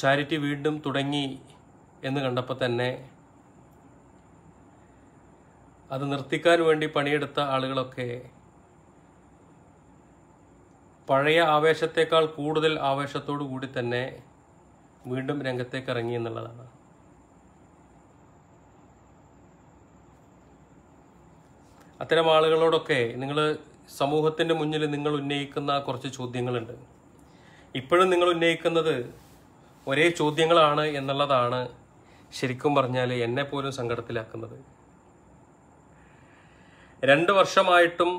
charity വീണ്ടും തുടങ്ങി എന്ന് കണ്ടപ്പോൾ തന്നെ അത് നിർത്തിക്കാൻ വേണ്ടി പണിയെടുത്ത ആളുകളൊക്കെ പഴയ ആവേശത്തേക്കാൾ കൂടുതൽ ആവേശത്തോടു കൂടി തന്നെ വീണ്ടും രംഗത്തേക്ക് ഇറങ്ങി എന്നുള്ളതാണ് അത്തരം ആളുകളോടൊക്കെ നിങ്ങൾ സമൂഹത്തിൻ്റെ മുന്നിൽ നിങ്ങൾ ഉന്നയിക്കുന്ന കുറച്ച് ചോദ്യങ്ങളുണ്ട് ഇപ്പോഴും നിങ്ങൾ ഉന്നയിക്കുന്നത് ഒരേ ചോദ്യങ്ങളാണ് എന്നുള്ളതാണ് ശരിക്കും പറഞ്ഞാൽ എന്നെ പോലും സങ്കടത്തിലാക്കുന്നത് രണ്ട് വർഷമായിട്ടും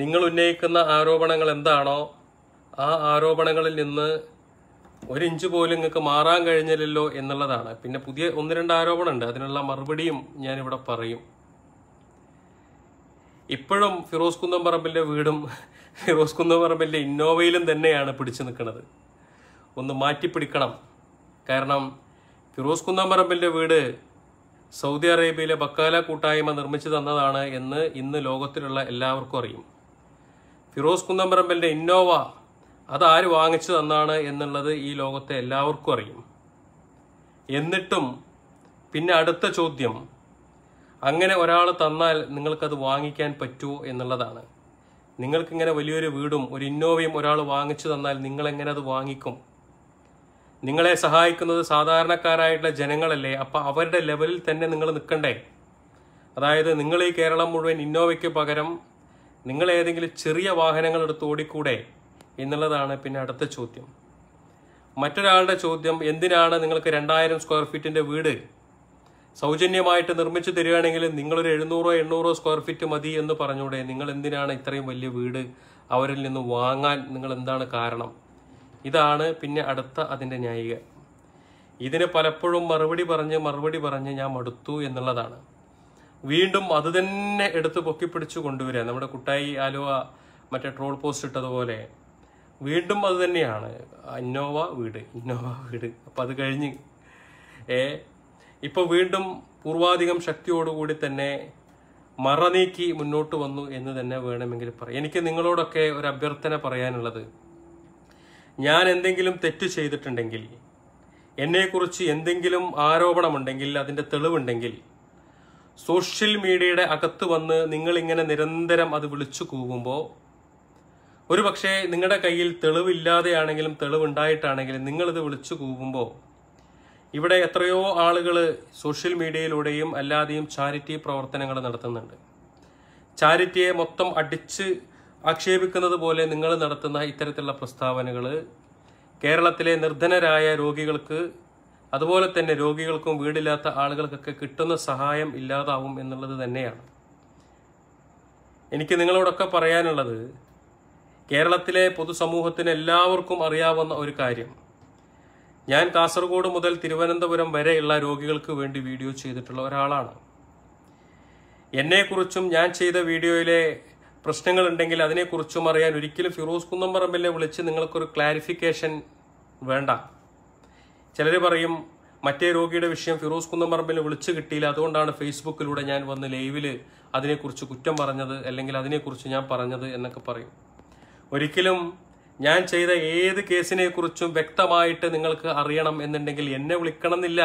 നിങ്ങൾ ഉന്നയിക്കുന്ന ആരോപണങ്ങൾ എന്താണോ ആ ആരോപണങ്ങളിൽ നിന്ന് ഒരിഞ്ച് പോലും നിങ്ങൾക്ക് മാറാൻ കഴിഞ്ഞില്ലല്ലോ എന്നുള്ളതാണ് പിന്നെ പുതിയ ഒന്ന് രണ്ട് ആരോപണമുണ്ട് അതിനുള്ള മറുപടിയും ഞാനിവിടെ പറയും ഇപ്പോഴും ഫിറോസ് കുന്നംപറമ്പിൻ്റെ വീടും ഫിറോസ് കുന്നംപറമ്പിൻ്റെ ഇന്നോവയിലും തന്നെയാണ് പിടിച്ചു നിൽക്കുന്നത് ഒന്ന് മാറ്റിപ്പിടിക്കണം കാരണം ഫിറോസ് കുന്നമ്പറമ്പിൻ്റെ വീട് സൗദി അറേബ്യയിലെ ബക്കാല കൂട്ടായ്മ നിർമ്മിച്ചു തന്നതാണ് എന്ന് ഇന്ന് ലോകത്തിലുള്ള എല്ലാവർക്കും അറിയും ഫിറോസ് കുന്നമ്പറമ്പലിൻ്റെ ഇന്നോവ അതാര് വാങ്ങിച്ചു തന്നാണ് എന്നുള്ളത് ഈ ലോകത്തെ എല്ലാവർക്കും അറിയും എന്നിട്ടും പിന്നെ അടുത്ത ചോദ്യം അങ്ങനെ ഒരാൾ തന്നാൽ നിങ്ങൾക്കത് വാങ്ങിക്കാൻ പറ്റുമോ എന്നുള്ളതാണ് നിങ്ങൾക്കിങ്ങനെ വലിയൊരു വീടും ഒരു ഇന്നോവയും ഒരാൾ വാങ്ങിച്ചു തന്നാൽ നിങ്ങളെങ്ങനെ അത് വാങ്ങിക്കും നിങ്ങളെ സഹായിക്കുന്നത് സാധാരണക്കാരായിട്ടുള്ള ജനങ്ങളല്ലേ അപ്പൊ അവരുടെ ലെവലിൽ തന്നെ നിങ്ങൾ നിൽക്കണ്ടേ അതായത് നിങ്ങൾ ഈ കേരളം മുഴുവൻ ഇന്നോവയ്ക്ക് പകരം നിങ്ങൾ ഏതെങ്കിലും ചെറിയ വാഹനങ്ങൾ എടുത്ത് ഓടിക്കൂടെ എന്നുള്ളതാണ് പിന്നെ അടുത്ത ചോദ്യം മറ്റൊരാളുടെ ചോദ്യം എന്തിനാണ് നിങ്ങൾക്ക് രണ്ടായിരം സ്ക്വയർ ഫീറ്റിന്റെ വീട് സൗജന്യമായിട്ട് നിർമ്മിച്ചു തരികയാണെങ്കിൽ നിങ്ങളൊരു എഴുന്നൂറോ എണ്ണൂറോ സ്ക്വയർ ഫീറ്റ് മതി എന്ന് പറഞ്ഞൂടെ നിങ്ങൾ എന്തിനാണ് ഇത്രയും വലിയ വീട് അവരിൽ നിന്ന് വാങ്ങാൻ നിങ്ങൾ എന്താണ് കാരണം ഇതാണ് പിന്നെ അടുത്ത അതിൻ്റെ ന്യായിക ഇതിന് പലപ്പോഴും മറുപടി പറഞ്ഞ് മറുപടി പറഞ്ഞ് ഞാൻ മടുത്തു എന്നുള്ളതാണ് വീണ്ടും അത് തന്നെ എടുത്ത് പൊക്കിപ്പിടിച്ചു കൊണ്ടുവരിക നമ്മുടെ കുട്ടായി ആലുവ മറ്റേ ട്രോൾ പോസ്റ്റ് ഇട്ടതുപോലെ വീണ്ടും അത് തന്നെയാണ് ഇന്നോവ വീട് ഇന്നോവ വീട് അപ്പം അത് കഴിഞ്ഞ് ഏ ഇപ്പോൾ വീണ്ടും പൂർവാധികം ശക്തിയോടുകൂടി തന്നെ മറ നീക്കി മുന്നോട്ട് വന്നു എന്ന് തന്നെ വേണമെങ്കിൽ പറയാം എനിക്ക് നിങ്ങളോടൊക്കെ ഒരു അഭ്യർത്ഥന പറയാനുള്ളത് ഞാൻ എന്തെങ്കിലും തെറ്റ് ചെയ്തിട്ടുണ്ടെങ്കിൽ എന്നെക്കുറിച്ച് എന്തെങ്കിലും ആരോപണമുണ്ടെങ്കിൽ അതിൻ്റെ തെളിവുണ്ടെങ്കിൽ സോഷ്യൽ മീഡിയയുടെ അകത്ത് വന്ന് നിങ്ങളിങ്ങനെ നിരന്തരം അത് വിളിച്ചു കൂവുമ്പോൾ ഒരു പക്ഷേ നിങ്ങളുടെ കയ്യിൽ തെളിവില്ലാതെയാണെങ്കിലും തെളിവുണ്ടായിട്ടാണെങ്കിലും നിങ്ങളിത് വിളിച്ചു കൂവുമ്പോൾ ഇവിടെ എത്രയോ ആളുകൾ സോഷ്യൽ മീഡിയയിലൂടെയും അല്ലാതെയും ചാരിറ്റി പ്രവർത്തനങ്ങൾ നടത്തുന്നുണ്ട് ചാരിറ്റിയെ മൊത്തം അടിച്ച് ആക്ഷേപിക്കുന്നത് പോലെ നിങ്ങൾ നടത്തുന്ന ഇത്തരത്തിലുള്ള പ്രസ്താവനകൾ കേരളത്തിലെ നിർധനരായ രോഗികൾക്ക് അതുപോലെ തന്നെ രോഗികൾക്കും വീടില്ലാത്ത ആളുകൾക്കൊക്കെ കിട്ടുന്ന സഹായം ഇല്ലാതാവും എന്നുള്ളത് തന്നെയാണ് എനിക്ക് നിങ്ങളോടൊക്കെ പറയാനുള്ളത് കേരളത്തിലെ പൊതുസമൂഹത്തിന് എല്ലാവർക്കും അറിയാവുന്ന ഒരു കാര്യം ഞാൻ കാസർഗോഡ് മുതൽ തിരുവനന്തപുരം വരെയുള്ള രോഗികൾക്ക് വേണ്ടി വീഡിയോ ചെയ്തിട്ടുള്ള ഒരാളാണ് എന്നെക്കുറിച്ചും ഞാൻ ചെയ്ത വീഡിയോയിലെ പ്രശ്നങ്ങളുണ്ടെങ്കിൽ അതിനെക്കുറിച്ചും അറിയാൻ ഒരിക്കലും ഫിറോസ് കുന്നമ്പറമ്പിലെ വിളിച്ച് നിങ്ങൾക്കൊരു ക്ലാരിഫിക്കേഷൻ വേണ്ട ചിലർ പറയും മറ്റേ രോഗിയുടെ വിഷയം ഫിറോസ് പറമ്പിൽ വിളിച്ചു കിട്ടിയില്ല അതുകൊണ്ടാണ് ഫേസ്ബുക്കിലൂടെ ഞാൻ വന്ന് ലൈവിൽ അതിനെക്കുറിച്ച് കുറ്റം പറഞ്ഞത് അല്ലെങ്കിൽ അതിനെക്കുറിച്ച് ഞാൻ പറഞ്ഞത് എന്നൊക്കെ പറയും ഒരിക്കലും ഞാൻ ചെയ്ത ഏത് കേസിനെക്കുറിച്ചും വ്യക്തമായിട്ട് നിങ്ങൾക്ക് അറിയണം എന്നുണ്ടെങ്കിൽ എന്നെ വിളിക്കണമെന്നില്ല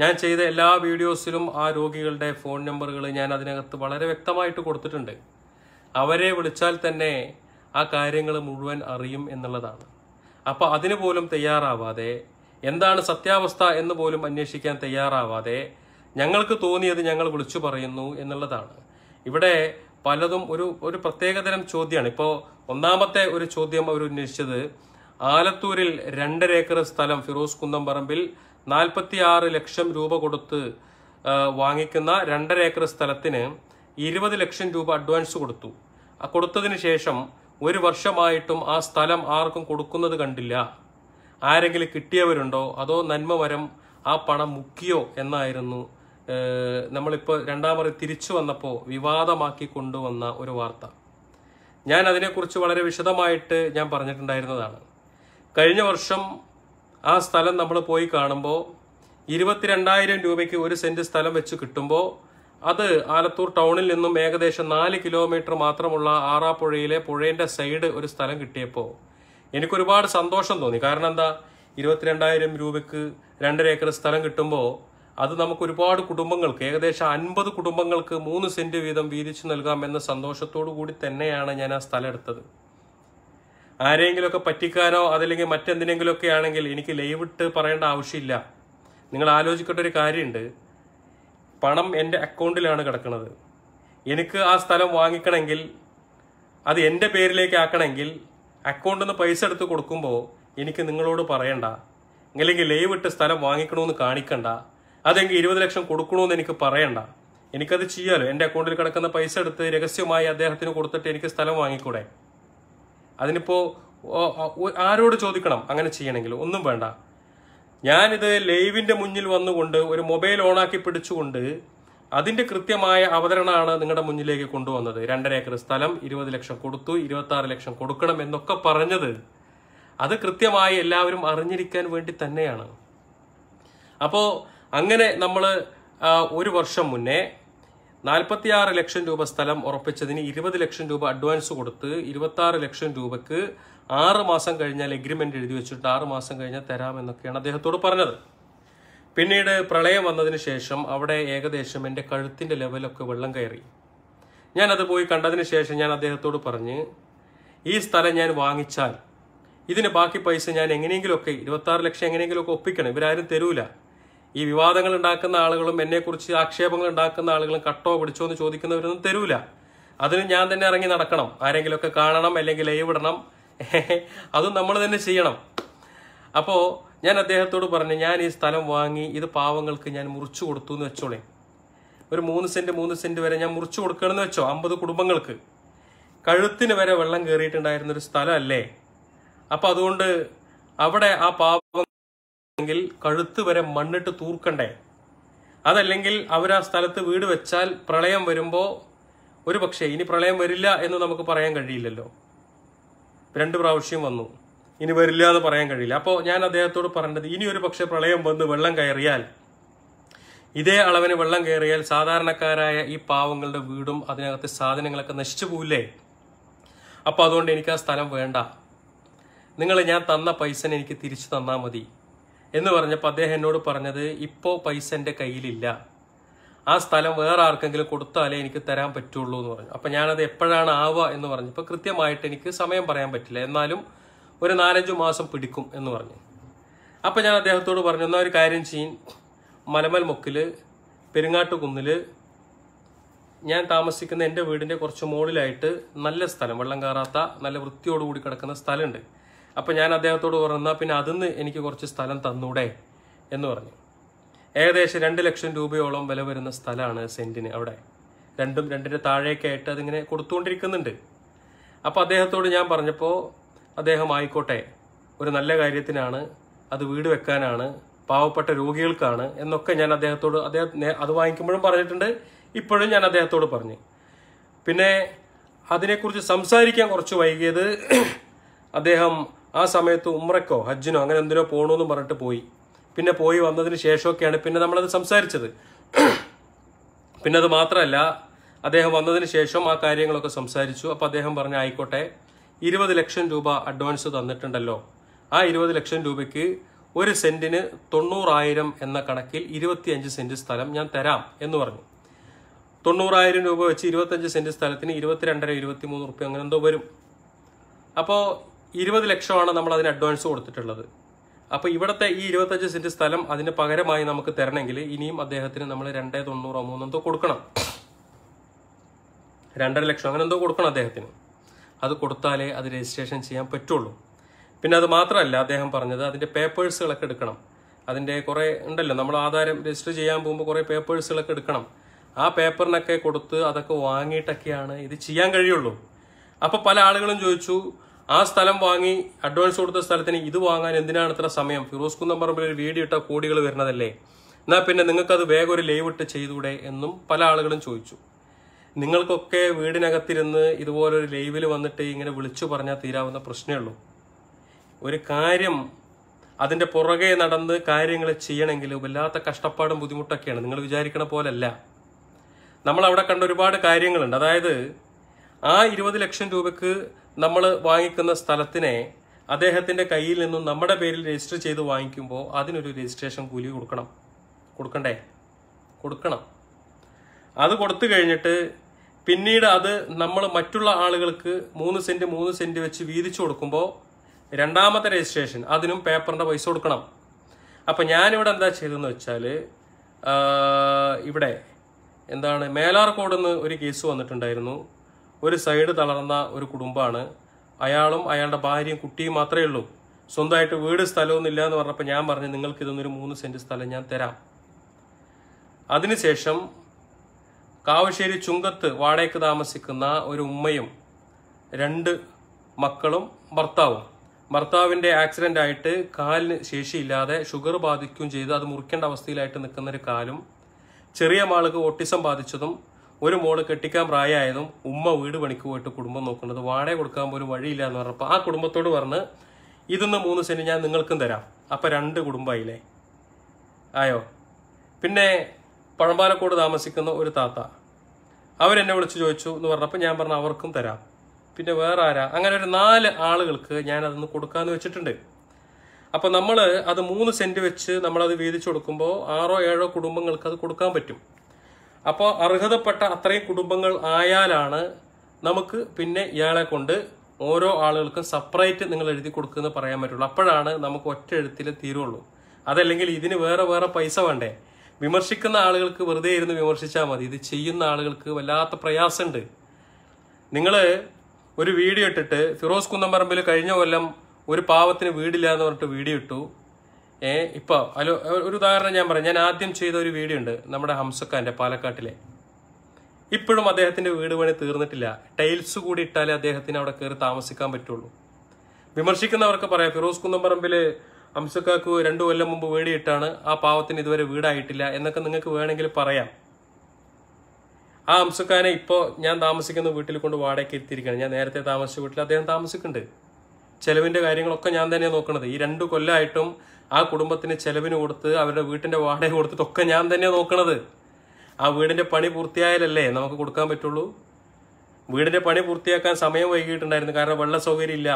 ഞാൻ ചെയ്ത എല്ലാ വീഡിയോസിലും ആ രോഗികളുടെ ഫോൺ നമ്പറുകൾ ഞാൻ അതിനകത്ത് വളരെ വ്യക്തമായിട്ട് കൊടുത്തിട്ടുണ്ട് അവരെ വിളിച്ചാൽ തന്നെ ആ കാര്യങ്ങൾ മുഴുവൻ അറിയും എന്നുള്ളതാണ് അപ്പോൾ അതിന് പോലും തയ്യാറാവാതെ എന്താണ് സത്യാവസ്ഥ എന്ന് പോലും അന്വേഷിക്കാൻ തയ്യാറാവാതെ ഞങ്ങൾക്ക് തോന്നിയത് ഞങ്ങൾ വിളിച്ചു പറയുന്നു എന്നുള്ളതാണ് ഇവിടെ പലതും ഒരു ഒരു പ്രത്യേകതരം ചോദ്യമാണ് ഇപ്പോൾ ഒന്നാമത്തെ ഒരു ചോദ്യം അവർ ഉന്നയിച്ചത് ആലത്തൂരിൽ രണ്ടര ഏക്കർ സ്ഥലം ഫിറോസ് പറമ്പിൽ നാൽപ്പത്തി ആറ് ലക്ഷം രൂപ കൊടുത്ത് വാങ്ങിക്കുന്ന രണ്ടര ഏക്കർ സ്ഥലത്തിന് ഇരുപത് ലക്ഷം രൂപ അഡ്വാൻസ് കൊടുത്തു കൊടുത്തതിന് ശേഷം ഒരു വർഷമായിട്ടും ആ സ്ഥലം ആർക്കും കൊടുക്കുന്നത് കണ്ടില്ല ആരെങ്കിലും കിട്ടിയവരുണ്ടോ അതോ നന്മവരം ആ പണം മുക്കിയോ എന്നായിരുന്നു നമ്മളിപ്പോൾ മുറി തിരിച്ചു വന്നപ്പോൾ വിവാദമാക്കി കൊണ്ടുവന്ന ഒരു വാർത്ത ഞാൻ അതിനെക്കുറിച്ച് വളരെ വിശദമായിട്ട് ഞാൻ പറഞ്ഞിട്ടുണ്ടായിരുന്നതാണ് കഴിഞ്ഞ വർഷം ആ സ്ഥലം നമ്മൾ പോയി കാണുമ്പോൾ ഇരുപത്തിരണ്ടായിരം രൂപയ്ക്ക് ഒരു സെൻറ്റ് സ്ഥലം വെച്ച് കിട്ടുമ്പോൾ അത് ആലത്തൂർ ടൗണിൽ നിന്നും ഏകദേശം നാല് കിലോമീറ്റർ മാത്രമുള്ള ആറാപ്പുഴയിലെ പുഴയുടെ സൈഡ് ഒരു സ്ഥലം കിട്ടിയപ്പോൾ എനിക്കൊരുപാട് സന്തോഷം തോന്നി കാരണം എന്താ ഇരുപത്തിരണ്ടായിരം രൂപയ്ക്ക് രണ്ടര ഏക്കർ സ്ഥലം കിട്ടുമ്പോൾ അത് നമുക്ക് ഒരുപാട് കുടുംബങ്ങൾക്ക് ഏകദേശം അൻപത് കുടുംബങ്ങൾക്ക് മൂന്ന് സെന്റ് വീതം വീതിച്ചു നൽകാം എന്ന സന്തോഷത്തോടു കൂടി തന്നെയാണ് ഞാൻ ആ സ്ഥലം എടുത്തത് ആരെങ്കിലുമൊക്കെ പറ്റിക്കാനോ അതല്ലെങ്കിൽ മറ്റെന്തിനെങ്കിലുമൊക്കെ ആണെങ്കിൽ എനിക്ക് ലൈവിട്ട് പറയേണ്ട ആവശ്യമില്ല നിങ്ങൾ ആലോചിക്കേണ്ട ഒരു കാര്യമുണ്ട് പണം എൻ്റെ അക്കൗണ്ടിലാണ് കിടക്കുന്നത് എനിക്ക് ആ സ്ഥലം വാങ്ങിക്കണമെങ്കിൽ അത് എൻ്റെ പേരിലേക്ക് ആക്കണമെങ്കിൽ അക്കൗണ്ടിൽ നിന്ന് പൈസ എടുത്ത് കൊടുക്കുമ്പോൾ എനിക്ക് നിങ്ങളോട് പറയണ്ട അല്ലെങ്കിൽ ലൈവ് ഇട്ട് സ്ഥലം വാങ്ങിക്കണമെന്ന് കാണിക്കണ്ട അതെങ്കിൽ ഇരുപത് ലക്ഷം കൊടുക്കണമെന്ന് എനിക്ക് പറയണ്ട എനിക്കത് ചെയ്യാലോ എൻ്റെ അക്കൗണ്ടിൽ കിടക്കുന്ന പൈസ എടുത്ത് രഹസ്യമായി അദ്ദേഹത്തിന് കൊടുത്തിട്ട് എനിക്ക് സ്ഥലം വാങ്ങിക്കൂടെ അതിനിപ്പോൾ ആരോട് ചോദിക്കണം അങ്ങനെ ചെയ്യണമെങ്കിൽ ഒന്നും വേണ്ട ഞാനിത് ലൈവിൻ്റെ മുന്നിൽ വന്നുകൊണ്ട് ഒരു മൊബൈൽ ഓണാക്കി പിടിച്ചുകൊണ്ട് അതിൻ്റെ കൃത്യമായ അവതരണമാണ് നിങ്ങളുടെ മുന്നിലേക്ക് കൊണ്ടുവന്നത് രണ്ടര ഏക്കർ സ്ഥലം ഇരുപത് ലക്ഷം കൊടുത്തു ഇരുപത്തി ലക്ഷം കൊടുക്കണം എന്നൊക്കെ പറഞ്ഞത് അത് കൃത്യമായി എല്ലാവരും അറിഞ്ഞിരിക്കാൻ വേണ്ടി തന്നെയാണ് അപ്പോൾ അങ്ങനെ നമ്മൾ ഒരു വർഷം മുന്നേ നാൽപ്പത്തിയാറ് ലക്ഷം രൂപ സ്ഥലം ഉറപ്പിച്ചതിന് ഇരുപത് ലക്ഷം രൂപ അഡ്വാൻസ് കൊടുത്ത് ഇരുപത്താറ് ലക്ഷം രൂപക്ക് ആറ് മാസം കഴിഞ്ഞാൽ എഗ്രിമെൻ്റ് എഴുതി വെച്ചിട്ട് ആറ് മാസം കഴിഞ്ഞാൽ തരാമെന്നൊക്കെയാണ് അദ്ദേഹത്തോട് പറഞ്ഞത് പിന്നീട് പ്രളയം വന്നതിന് ശേഷം അവിടെ ഏകദേശം എൻ്റെ കഴുത്തിൻ്റെ ലെവലൊക്കെ വെള്ളം കയറി ഞാനത് പോയി കണ്ടതിന് ശേഷം ഞാൻ അദ്ദേഹത്തോട് പറഞ്ഞ് ഈ സ്ഥലം ഞാൻ വാങ്ങിച്ചാൽ ഇതിന് ബാക്കി പൈസ ഞാൻ എങ്ങനെയെങ്കിലുമൊക്കെ ഇരുപത്താറ് ലക്ഷം എങ്ങനെയെങ്കിലുമൊക്കെ ഒപ്പിക്കണം ഇവരാരും തരൂല ഈ വിവാദങ്ങൾ ഉണ്ടാക്കുന്ന ആളുകളും എന്നെക്കുറിച്ച് ആക്ഷേപങ്ങൾ ഉണ്ടാക്കുന്ന ആളുകളും കട്ടോ പിടിച്ചോ എന്ന് ചോദിക്കുന്നവരൊന്നും തരൂല അതിന് ഞാൻ തന്നെ ഇറങ്ങി നടക്കണം ആരെങ്കിലുമൊക്കെ കാണണം അല്ലെങ്കിൽ ലൈവ് ഇടണം അതും നമ്മൾ തന്നെ ചെയ്യണം അപ്പോൾ ഞാൻ അദ്ദേഹത്തോട് പറഞ്ഞു ഞാൻ ഈ സ്ഥലം വാങ്ങി ഇത് പാവങ്ങൾക്ക് ഞാൻ മുറിച്ചു കൊടുത്തു എന്ന് വെച്ചോളേ ഒരു മൂന്ന് സെന്റ് മൂന്ന് സെന്റ് വരെ ഞാൻ മുറിച്ചു കൊടുക്കണമെന്ന് വെച്ചോ അമ്പത് കുടുംബങ്ങൾക്ക് കഴുത്തിന് വരെ വെള്ളം കയറിയിട്ടുണ്ടായിരുന്നൊരു ഒരു സ്ഥലമല്ലേ അപ്പോൾ അതുകൊണ്ട് അവിടെ ആ പാവ അല്ലെങ്കിൽ കഴുത്ത് വരെ മണ്ണിട്ട് തൂർക്കണ്ടേ അതല്ലെങ്കിൽ അവർ ആ സ്ഥലത്ത് വീട് വെച്ചാൽ പ്രളയം വരുമ്പോൾ ഒരു പക്ഷേ ഇനി പ്രളയം വരില്ല എന്ന് നമുക്ക് പറയാൻ കഴിയില്ലല്ലോ രണ്ട് പ്രാവശ്യം വന്നു ഇനി വരില്ല എന്ന് പറയാൻ കഴിയില്ല അപ്പോൾ ഞാൻ അദ്ദേഹത്തോട് പറഞ്ഞത് ഇനി ഒരു പക്ഷേ പ്രളയം വന്ന് വെള്ളം കയറിയാൽ ഇതേ അളവിന് വെള്ളം കയറിയാൽ സാധാരണക്കാരായ ഈ പാവങ്ങളുടെ വീടും അതിനകത്തെ സാധനങ്ങളൊക്കെ നശിച്ചു പോവില്ലേ അപ്പോൾ അതുകൊണ്ട് എനിക്ക് ആ സ്ഥലം വേണ്ട നിങ്ങൾ ഞാൻ തന്ന പൈസ എനിക്ക് തിരിച്ചു തന്നാൽ മതി എന്ന് പറഞ്ഞപ്പോൾ അദ്ദേഹം എന്നോട് പറഞ്ഞത് ഇപ്പോൾ പൈസ എൻ്റെ കയ്യിലില്ല ആ സ്ഥലം വേറെ ആർക്കെങ്കിലും കൊടുത്താലേ എനിക്ക് തരാൻ പറ്റുള്ളൂ എന്ന് പറഞ്ഞു അപ്പം ഞാനത് എപ്പോഴാണ് ആവുക എന്ന് പറഞ്ഞപ്പോൾ കൃത്യമായിട്ട് എനിക്ക് സമയം പറയാൻ പറ്റില്ല എന്നാലും ഒരു നാലഞ്ച് മാസം പിടിക്കും എന്ന് പറഞ്ഞു അപ്പം ഞാൻ അദ്ദേഹത്തോട് പറഞ്ഞു എന്നാൽ ഒരു കാര്യം ചെയ്യും മലമൽ മുക്കിൽ പെരുങ്ങാട്ടുകുന്നിൽ ഞാൻ താമസിക്കുന്ന എൻ്റെ വീടിൻ്റെ കുറച്ച് മുകളിലായിട്ട് നല്ല സ്ഥലം വെള്ളം കയറാത്ത നല്ല വൃത്തിയോടുകൂടി കിടക്കുന്ന സ്ഥലമുണ്ട് അപ്പോൾ ഞാൻ അദ്ദേഹത്തോട് പറഞ്ഞു പിന്നെ അതിന്ന് എനിക്ക് കുറച്ച് സ്ഥലം തന്നൂടെ എന്ന് പറഞ്ഞു ഏകദേശം രണ്ട് ലക്ഷം രൂപയോളം വില വരുന്ന സ്ഥലമാണ് സെൻറ്റിന് അവിടെ രണ്ടും രണ്ടിൻ്റെ താഴേക്ക് ആയിട്ട് അതിങ്ങനെ കൊടുത്തുകൊണ്ടിരിക്കുന്നുണ്ട് അപ്പോൾ അദ്ദേഹത്തോട് ഞാൻ പറഞ്ഞപ്പോൾ അദ്ദേഹം ആയിക്കോട്ടെ ഒരു നല്ല കാര്യത്തിനാണ് അത് വീട് വെക്കാനാണ് പാവപ്പെട്ട രോഗികൾക്കാണ് എന്നൊക്കെ ഞാൻ അദ്ദേഹത്തോട് അദ്ദേഹം അത് വാങ്ങിക്കുമ്പോഴും പറഞ്ഞിട്ടുണ്ട് ഇപ്പോഴും ഞാൻ അദ്ദേഹത്തോട് പറഞ്ഞു പിന്നെ അതിനെക്കുറിച്ച് സംസാരിക്കാൻ കുറച്ച് വൈകിയത് അദ്ദേഹം ആ സമയത്ത് ഉമ്രക്കോ ഹജ്ജിനോ അങ്ങനെ എന്തിനോ പോകണമെന്ന് പറഞ്ഞിട്ട് പോയി പിന്നെ പോയി വന്നതിന് ശേഷമൊക്കെയാണ് പിന്നെ നമ്മളത് സംസാരിച്ചത് പിന്നെ അത് മാത്രമല്ല അദ്ദേഹം വന്നതിന് ശേഷം ആ കാര്യങ്ങളൊക്കെ സംസാരിച്ചു അപ്പോൾ അദ്ദേഹം പറഞ്ഞ ആയിക്കോട്ടെ ഇരുപത് ലക്ഷം രൂപ അഡ്വാൻസ് തന്നിട്ടുണ്ടല്ലോ ആ ഇരുപത് ലക്ഷം രൂപയ്ക്ക് ഒരു സെന്റിന് തൊണ്ണൂറായിരം എന്ന കണക്കിൽ ഇരുപത്തിയഞ്ച് സെന്റ് സ്ഥലം ഞാൻ തരാം എന്ന് പറഞ്ഞു തൊണ്ണൂറായിരം രൂപ വെച്ച് ഇരുപത്തഞ്ച് സെന്റ് സ്ഥലത്തിന് ഇരുപത്തിരണ്ടര മൂന്ന് റുപ്യ അങ്ങനെ എന്തോ വരും അപ്പോൾ ഇരുപത് ലക്ഷമാണ് നമ്മൾ അതിന് അഡ്വാൻസ് കൊടുത്തിട്ടുള്ളത് അപ്പോൾ ഇവിടുത്തെ ഈ ഇരുപത്തഞ്ച് സെന്റ് സ്ഥലം അതിന് പകരമായി നമുക്ക് തരണമെങ്കിൽ ഇനിയും അദ്ദേഹത്തിന് നമ്മൾ രണ്ടേ തൊണ്ണൂറോ മൂന്നെന്തോ കൊടുക്കണം രണ്ടര ലക്ഷം അങ്ങനെ എന്തോ കൊടുക്കണം അദ്ദേഹത്തിന് അത് കൊടുത്താലേ അത് രജിസ്ട്രേഷൻ ചെയ്യാൻ പറ്റുള്ളൂ പിന്നെ അത് മാത്രമല്ല അദ്ദേഹം പറഞ്ഞത് അതിൻ്റെ പേപ്പേഴ്സുകളൊക്കെ എടുക്കണം അതിൻ്റെ കുറേ ഉണ്ടല്ലോ നമ്മൾ ആധാരം രജിസ്റ്റർ ചെയ്യാൻ പോകുമ്പോൾ കുറേ പേപ്പേഴ്സുകളൊക്കെ എടുക്കണം ആ പേപ്പറിനൊക്കെ കൊടുത്ത് അതൊക്കെ വാങ്ങിയിട്ടൊക്കെയാണ് ഇത് ചെയ്യാൻ കഴിയുള്ളൂ അപ്പോൾ പല ആളുകളും ചോദിച്ചു ആ സ്ഥലം വാങ്ങി അഡ്വാൻസ് കൊടുത്ത സ്ഥലത്തിന് ഇത് വാങ്ങാൻ എന്തിനാണ് ഇത്ര സമയം ഫിറോസ് കുന്നം പറമ്പിൽ ഒരു വീഡിയോ ഇട്ട കോടികൾ വരുന്നതല്ലേ എന്നാൽ പിന്നെ നിങ്ങൾക്കത് വേഗം ഒരു ലൈവ് ഇട്ട് ചെയ്തൂടെ എന്നും പല ആളുകളും ചോദിച്ചു നിങ്ങൾക്കൊക്കെ വീടിനകത്തിരുന്ന് ഇതുപോലൊരു ലൈവിൽ വന്നിട്ട് ഇങ്ങനെ വിളിച്ചു പറഞ്ഞാൽ തീരാവുന്ന പ്രശ്നമേ ഉള്ളൂ ഒരു കാര്യം അതിൻ്റെ പുറകെ നടന്ന് കാര്യങ്ങൾ ചെയ്യണമെങ്കിൽ വല്ലാത്ത കഷ്ടപ്പാടും ബുദ്ധിമുട്ടൊക്കെയാണ് നിങ്ങൾ വിചാരിക്കണ പോലല്ല നമ്മൾ അവിടെ കണ്ട ഒരുപാട് കാര്യങ്ങളുണ്ട് അതായത് ആ ഇരുപത് ലക്ഷം രൂപയ്ക്ക് നമ്മൾ വാങ്ങിക്കുന്ന സ്ഥലത്തിനെ അദ്ദേഹത്തിൻ്റെ കയ്യിൽ നിന്നും നമ്മുടെ പേരിൽ രജിസ്റ്റർ ചെയ്ത് വാങ്ങിക്കുമ്പോൾ അതിനൊരു രജിസ്ട്രേഷൻ കൂലി കൊടുക്കണം കൊടുക്കണ്ടേ കൊടുക്കണം അത് കൊടുത്തു കഴിഞ്ഞിട്ട് പിന്നീട് അത് നമ്മൾ മറ്റുള്ള ആളുകൾക്ക് മൂന്ന് സെൻറ്റ് മൂന്ന് സെൻറ്റ് വെച്ച് വീതിച്ചു കൊടുക്കുമ്പോൾ രണ്ടാമത്തെ രജിസ്ട്രേഷൻ അതിനും പേപ്പറിൻ്റെ പൈസ കൊടുക്കണം അപ്പം ഞാനിവിടെ എന്താ ചെയ്തതെന്ന് വെച്ചാൽ ഇവിടെ എന്താണ് മേലാർ നിന്ന് ഒരു കേസ് വന്നിട്ടുണ്ടായിരുന്നു ഒരു സൈഡ് തളർന്ന ഒരു കുടുംബമാണ് അയാളും അയാളുടെ ഭാര്യയും കുട്ടിയും മാത്രമേ ഉള്ളൂ സ്വന്തമായിട്ട് വീട് സ്ഥലമൊന്നും ഇല്ല എന്ന് പറഞ്ഞപ്പോൾ ഞാൻ പറഞ്ഞു നിങ്ങൾക്ക് ഇതൊന്നൊരു മൂന്ന് സെന്റ് സ്ഥലം ഞാൻ തരാം അതിനുശേഷം കാവശ്ശേരി ചുങ്കത്ത് വാടകയ്ക്ക് താമസിക്കുന്ന ഒരു ഉമ്മയും രണ്ട് മക്കളും ഭർത്താവും ഭർത്താവിൻ്റെ ആക്സിഡൻ്റ് ആയിട്ട് കാലിന് ശേഷിയില്ലാതെ ഷുഗർ ബാധിക്കുകയും ചെയ്ത് അത് മുറിക്കേണ്ട അവസ്ഥയിലായിട്ട് നിൽക്കുന്നൊരു കാലും ചെറിയ മാളുക്ക് ഓട്ടിസം ബാധിച്ചതും ഒരു മോള് കെട്ടിക്കാൻ പ്രായമായതും ഉമ്മ വീട് പണിക്ക് പോയിട്ട് കുടുംബം നോക്കുന്നത് വാടക കൊടുക്കാൻ പോലും വഴിയില്ല എന്ന് പറഞ്ഞപ്പോൾ ആ കുടുംബത്തോട് പറഞ്ഞ് ഇതിന്ന് മൂന്ന് സെന്റ് ഞാൻ നിങ്ങൾക്കും തരാം അപ്പം രണ്ട് കുടുംബമായില്ലേ ആയോ പിന്നെ പഴമ്പാലക്കോട് താമസിക്കുന്ന ഒരു താത്ത അവരെന്നെ വിളിച്ച് ചോദിച്ചു എന്ന് പറഞ്ഞപ്പോൾ ഞാൻ പറഞ്ഞു അവർക്കും തരാം പിന്നെ വേറെ ആരാ അങ്ങനെ ഒരു നാല് ആളുകൾക്ക് ഞാൻ അതൊന്ന് കൊടുക്കാമെന്ന് വെച്ചിട്ടുണ്ട് അപ്പോൾ നമ്മൾ അത് മൂന്ന് സെന്റ് വെച്ച് നമ്മളത് വീതിച്ചു കൊടുക്കുമ്പോൾ ആറോ ഏഴോ കുടുംബങ്ങൾക്ക് അത് കൊടുക്കാൻ പറ്റും അപ്പോൾ അർഹതപ്പെട്ട അത്രയും കുടുംബങ്ങൾ ആയാലാണ് നമുക്ക് പിന്നെ ഇയാളെ കൊണ്ട് ഓരോ ആളുകൾക്കും സെപ്പറേറ്റ് നിങ്ങൾ എഴുതി കൊടുക്കുമെന്ന് പറയാൻ പറ്റുള്ളൂ അപ്പോഴാണ് നമുക്ക് ഒറ്റ എഴുത്തിൽ തീരുള്ളൂ അതല്ലെങ്കിൽ ഇതിന് വേറെ വേറെ പൈസ വേണ്ടേ വിമർശിക്കുന്ന ആളുകൾക്ക് വെറുതെ ഇരുന്ന് വിമർശിച്ചാൽ മതി ഇത് ചെയ്യുന്ന ആളുകൾക്ക് വല്ലാത്ത പ്രയാസമുണ്ട് നിങ്ങൾ ഒരു വീഡിയോ ഇട്ടിട്ട് ഫിറോസ് കുന്നംപറമ്പിൽ കഴിഞ്ഞ കൊല്ലം ഒരു പാവത്തിന് വീടില്ല എന്ന് പറഞ്ഞിട്ട് വീഡിയോ ഇട്ടു ഏ ഇപ്പോൾ അല്ല ഒരു ഉദാഹരണം ഞാൻ പറയാം ഞാൻ ആദ്യം ചെയ്ത ഒരു വീഡിയോ ഉണ്ട് നമ്മുടെ ഹംസക്കാൻ്റെ പാലക്കാട്ടിലെ ഇപ്പോഴും അദ്ദേഹത്തിന്റെ വീട് പണി തീർന്നിട്ടില്ല ടൈൽസ് കൂടി ഇട്ടാലേ അദ്ദേഹത്തിന് അവിടെ കയറി താമസിക്കാൻ പറ്റുള്ളൂ വിമർശിക്കുന്നവർക്ക് പറയാം ഫിറോസ് കുന്നംപറമ്പിൽ ഹംസക്കാക്ക് രണ്ടു കൊല്ലം മുമ്പ് ഇട്ടാണ് ആ പാവത്തിന് ഇതുവരെ വീടായിട്ടില്ല എന്നൊക്കെ നിങ്ങൾക്ക് വേണമെങ്കിൽ പറയാം ആ ഹംസക്കാനെ ഇപ്പോൾ ഞാൻ താമസിക്കുന്ന വീട്ടിൽ കൊണ്ട് വാടക എത്തിയിരിക്കുകയാണ് ഞാൻ നേരത്തെ താമസിച്ച വീട്ടിൽ അദ്ദേഹം താമസിക്കുന്നുണ്ട് ചെലവിൻ്റെ കാര്യങ്ങളൊക്കെ ഞാൻ തന്നെയാണ് നോക്കുന്നത് ഈ രണ്ടു കൊല്ലമായിട്ടും ആ കുടുംബത്തിന് ചെലവിന് കൊടുത്ത് അവരുടെ വീട്ടിന്റെ വാടക കൊടുത്തിട്ടൊക്കെ ഞാൻ തന്നെ നോക്കണത് ആ വീടിന്റെ പണി പൂർത്തിയായാലല്ലേ നമുക്ക് കൊടുക്കാൻ പറ്റുള്ളൂ വീടിന്റെ പണി പൂർത്തിയാക്കാൻ സമയം വൈകിട്ടുണ്ടായിരുന്നു കാരണം വെള്ള സൗകര്യം ഇല്ല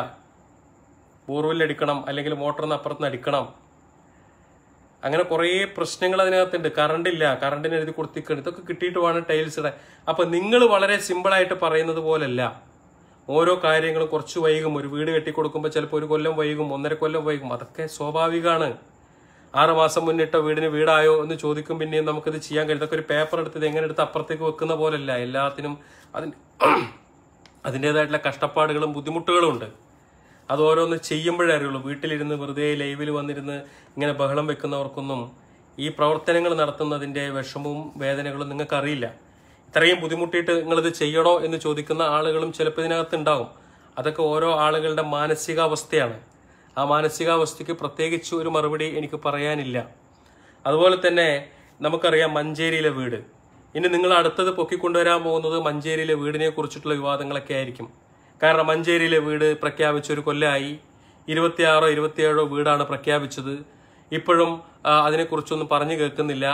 ബോർവെല്ലടിക്കണം അല്ലെങ്കിൽ മോട്ടറിന് നിന്ന് അടിക്കണം അങ്ങനെ കുറേ പ്രശ്നങ്ങൾ അതിനകത്തുണ്ട് കറണ്ട് ഇല്ല കറണ്ടിന് എഴുതി കൊടുത്തിക്കണം ഇതൊക്കെ കിട്ടിയിട്ട് വേണം ടൈൽസ് ഇടാൻ അപ്പം നിങ്ങൾ വളരെ സിമ്പിളായിട്ട് പറയുന്നത് പോലല്ല ഓരോ കാര്യങ്ങൾ കുറച്ച് വൈകും ഒരു വീട് കെട്ടിക്കൊടുക്കുമ്പോൾ ചിലപ്പോൾ ഒരു കൊല്ലം വൈകും ഒന്നര കൊല്ലം വൈകും അതൊക്കെ സ്വാഭാവികമാണ് ആറുമാസം മുന്നിട്ട വീടിന് വീടായോ എന്ന് ചോദിക്കും പിന്നെയും നമുക്കിത് ചെയ്യാൻ കഴിയും ഇതൊക്കെ ഒരു പേപ്പർ എടുത്തത് എങ്ങനെ എടുത്ത് അപ്പുറത്തേക്ക് വെക്കുന്ന പോലല്ല എല്ലാത്തിനും അതിന് അതിൻ്റെതായിട്ടുള്ള കഷ്ടപ്പാടുകളും ബുദ്ധിമുട്ടുകളും ഉണ്ട് അത് ഓരോന്ന് ചെയ്യുമ്പോഴേ അറിയുള്ളൂ വീട്ടിലിരുന്ന് വെറുതെ ലൈവിൽ വന്നിരുന്ന് ഇങ്ങനെ ബഹളം വെക്കുന്നവർക്കൊന്നും ഈ പ്രവർത്തനങ്ങൾ നടത്തുന്നതിൻ്റെ വിഷമവും വേദനകളും നിങ്ങൾക്കറിയില്ല ഇത്രയും ബുദ്ധിമുട്ടിയിട്ട് നിങ്ങളിത് ചെയ്യണോ എന്ന് ചോദിക്കുന്ന ആളുകളും ചിലപ്പോൾ ഇതിനകത്ത് ഉണ്ടാവും അതൊക്കെ ഓരോ ആളുകളുടെ മാനസികാവസ്ഥയാണ് ആ മാനസികാവസ്ഥയ്ക്ക് പ്രത്യേകിച്ച് ഒരു മറുപടി എനിക്ക് പറയാനില്ല അതുപോലെ തന്നെ നമുക്കറിയാം മഞ്ചേരിയിലെ വീട് ഇനി നിങ്ങൾ അടുത്തത് പൊക്കിക്കൊണ്ടുവരാൻ പോകുന്നത് മഞ്ചേരിയിലെ വീടിനെ കുറിച്ചിട്ടുള്ള വിവാദങ്ങളൊക്കെ ആയിരിക്കും കാരണം മഞ്ചേരിയിലെ വീട് പ്രഖ്യാപിച്ച ഒരു കൊല്ലമായി ഇരുപത്തിയാറോ ഇരുപത്തിയേഴോ വീടാണ് പ്രഖ്യാപിച്ചത് ഇപ്പോഴും അതിനെക്കുറിച്ചൊന്നും പറഞ്ഞു കേൾക്കുന്നില്ല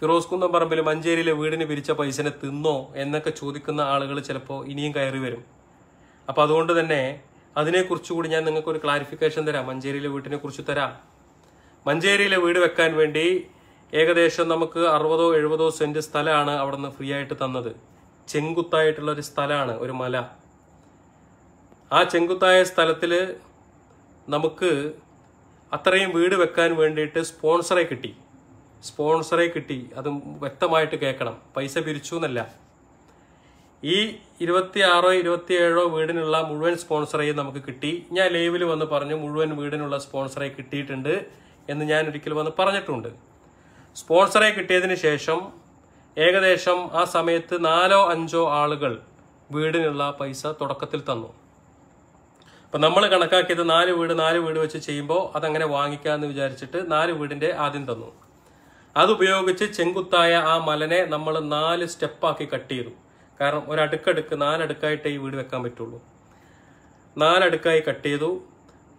ഫിറോസ് പറമ്പിൽ മഞ്ചേരിയിലെ വീടിന് പിരിച്ച പൈസനെ തിന്നോ എന്നൊക്കെ ചോദിക്കുന്ന ആളുകൾ ചിലപ്പോൾ ഇനിയും കയറി വരും അപ്പോൾ അതുകൊണ്ട് തന്നെ അതിനെക്കുറിച്ച് കൂടി ഞാൻ നിങ്ങൾക്ക് ഒരു ക്ലാരിഫിക്കേഷൻ തരാം മഞ്ചേരിയിലെ വീട്ടിനെ കുറിച്ച് തരാം മഞ്ചേരിയിലെ വീട് വെക്കാൻ വേണ്ടി ഏകദേശം നമുക്ക് അറുപതോ എഴുപതോ സെന്റ് സ്ഥലമാണ് നിന്ന് ഫ്രീ ആയിട്ട് തന്നത് ചെങ്കുത്തായിട്ടുള്ള ഒരു സ്ഥലമാണ് ഒരു മല ആ ചെങ്കുത്തായ സ്ഥലത്തിൽ നമുക്ക് അത്രയും വീട് വെക്കാൻ വേണ്ടിയിട്ട് സ്പോൺസറെ കിട്ടി സ്പോൺസറെ കിട്ടി അത് വ്യക്തമായിട്ട് കേൾക്കണം പൈസ പിരിച്ചു എന്നല്ല ഈ ഇരുപത്തിയാറോ ഇരുപത്തിയേഴോ വീടിനുള്ള മുഴുവൻ സ്പോൺസറേയും നമുക്ക് കിട്ടി ഞാൻ ലൈവിൽ വന്ന് പറഞ്ഞു മുഴുവൻ വീടിനുള്ള സ്പോൺസറെ കിട്ടിയിട്ടുണ്ട് എന്ന് ഞാൻ ഒരിക്കൽ വന്ന് പറഞ്ഞിട്ടുണ്ട് സ്പോൺസറെ കിട്ടിയതിന് ശേഷം ഏകദേശം ആ സമയത്ത് നാലോ അഞ്ചോ ആളുകൾ വീടിനുള്ള പൈസ തുടക്കത്തിൽ തന്നു അപ്പം നമ്മൾ കണക്കാക്കിയത് നാല് വീട് നാല് വീട് വെച്ച് ചെയ്യുമ്പോൾ അതങ്ങനെ വാങ്ങിക്കാമെന്ന് വിചാരിച്ചിട്ട് നാല് വീടിൻ്റെ ആദ്യം തന്നു അതുപയോഗിച്ച് ചെങ്കുത്തായ ആ മലനെ നമ്മൾ നാല് സ്റ്റെപ്പാക്കി കട്ട് ചെയ്തു കാരണം ഒരടുക്കടുക്ക് നാലടുക്കായിട്ടേ ഈ വീട് വെക്കാൻ പറ്റുള്ളൂ നാലടുക്കായി കട്ട് ചെയ്തു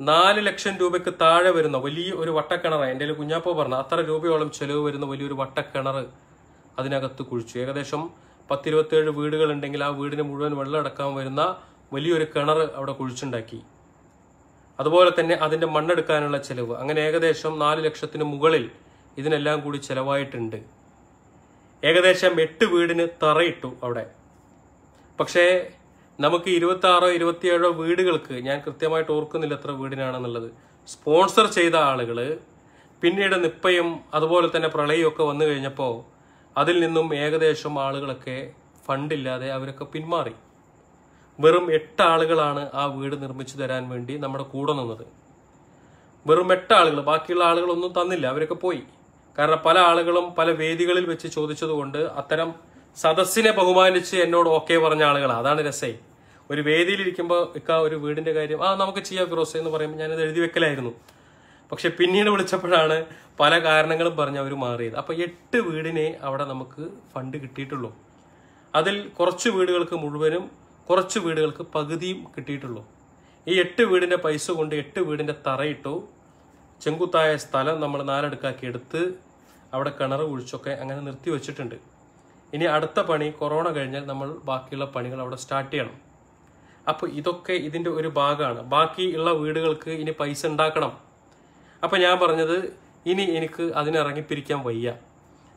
നാല് ലക്ഷം രൂപയ്ക്ക് താഴെ വരുന്ന വലിയ ഒരു വട്ടക്കിണർ എൻ്റെ കുഞ്ഞാപ്പോ പറഞ്ഞ അത്ര രൂപയോളം ചെലവ് വരുന്ന വലിയൊരു വട്ടക്കിണർ അതിനകത്ത് കുഴിച്ചു ഏകദേശം പത്തിരുപത്തേഴ് വീടുകളുണ്ടെങ്കിൽ ആ വീടിന് മുഴുവൻ വെള്ളം അടക്കാൻ വരുന്ന വലിയൊരു കിണർ അവിടെ കുഴിച്ചുണ്ടാക്കി അതുപോലെ തന്നെ അതിൻ്റെ മണ്ണെടുക്കാനുള്ള ചെലവ് അങ്ങനെ ഏകദേശം നാല് ലക്ഷത്തിന് മുകളിൽ ഇതിനെല്ലാം കൂടി ചിലവായിട്ടുണ്ട് ഏകദേശം എട്ട് വീടിന് തറയിട്ടു അവിടെ പക്ഷേ നമുക്ക് ഇരുപത്തി ആറോ ഇരുപത്തിയേഴോ വീടുകൾക്ക് ഞാൻ കൃത്യമായിട്ട് ഓർക്കുന്നില്ല എത്ര വീടിനാണെന്നുള്ളത് സ്പോൺസർ ചെയ്ത ആളുകൾ പിന്നീട് നിപ്പയും അതുപോലെ തന്നെ പ്രളയമൊക്കെ വന്നു കഴിഞ്ഞപ്പോൾ അതിൽ നിന്നും ഏകദേശം ആളുകളൊക്കെ ഫണ്ടില്ലാതെ അവരൊക്കെ പിന്മാറി വെറും എട്ട് ആളുകളാണ് ആ വീട് നിർമ്മിച്ചു തരാൻ വേണ്ടി നമ്മുടെ കൂടെ നിന്നത് വെറും എട്ട് ആളുകൾ ബാക്കിയുള്ള ആളുകളൊന്നും തന്നില്ല അവരൊക്കെ പോയി കാരണം പല ആളുകളും പല വേദികളിൽ വെച്ച് ചോദിച്ചതുകൊണ്ട് അത്തരം സദസ്സിനെ ബഹുമാനിച്ച് എന്നോട് ഓക്കെ പറഞ്ഞ ആളുകളാണ് അതാണ് രസേ ഒരു വേദിയിലിരിക്കുമ്പോൾ ഇക്ക ഒരു വീടിന്റെ കാര്യം ആ നമുക്ക് ചെയ്യാം ഫിറോസ് എന്ന് പറയുമ്പോൾ ഞാനത് എഴുതി വെക്കലായിരുന്നു പക്ഷെ പിന്നീട് വിളിച്ചപ്പോഴാണ് പല കാരണങ്ങളും പറഞ്ഞ് അവർ മാറിയത് അപ്പോൾ എട്ട് വീടിനെ അവിടെ നമുക്ക് ഫണ്ട് കിട്ടിയിട്ടുള്ളൂ അതിൽ കുറച്ച് വീടുകൾക്ക് മുഴുവനും കുറച്ച് വീടുകൾക്ക് പകുതിയും കിട്ടിയിട്ടുള്ളൂ ഈ എട്ട് വീടിൻ്റെ പൈസ കൊണ്ട് എട്ട് വീടിൻ്റെ തറയിട്ടു ചെങ്കുത്തായ സ്ഥലം നമ്മൾ നാലെടുക്കാക്കി എടുത്ത് അവിടെ കിണർ കുഴിച്ചൊക്കെ അങ്ങനെ നിർത്തി വെച്ചിട്ടുണ്ട് ഇനി അടുത്ത പണി കൊറോണ കഴിഞ്ഞാൽ നമ്മൾ ബാക്കിയുള്ള പണികൾ അവിടെ സ്റ്റാർട്ട് ചെയ്യണം അപ്പോൾ ഇതൊക്കെ ഇതിൻ്റെ ഒരു ഭാഗമാണ് ബാക്കിയുള്ള വീടുകൾക്ക് ഇനി പൈസ ഉണ്ടാക്കണം അപ്പോൾ ഞാൻ പറഞ്ഞത് ഇനി എനിക്ക് അതിനിറങ്ങിപ്പിരിക്കാൻ വയ്യ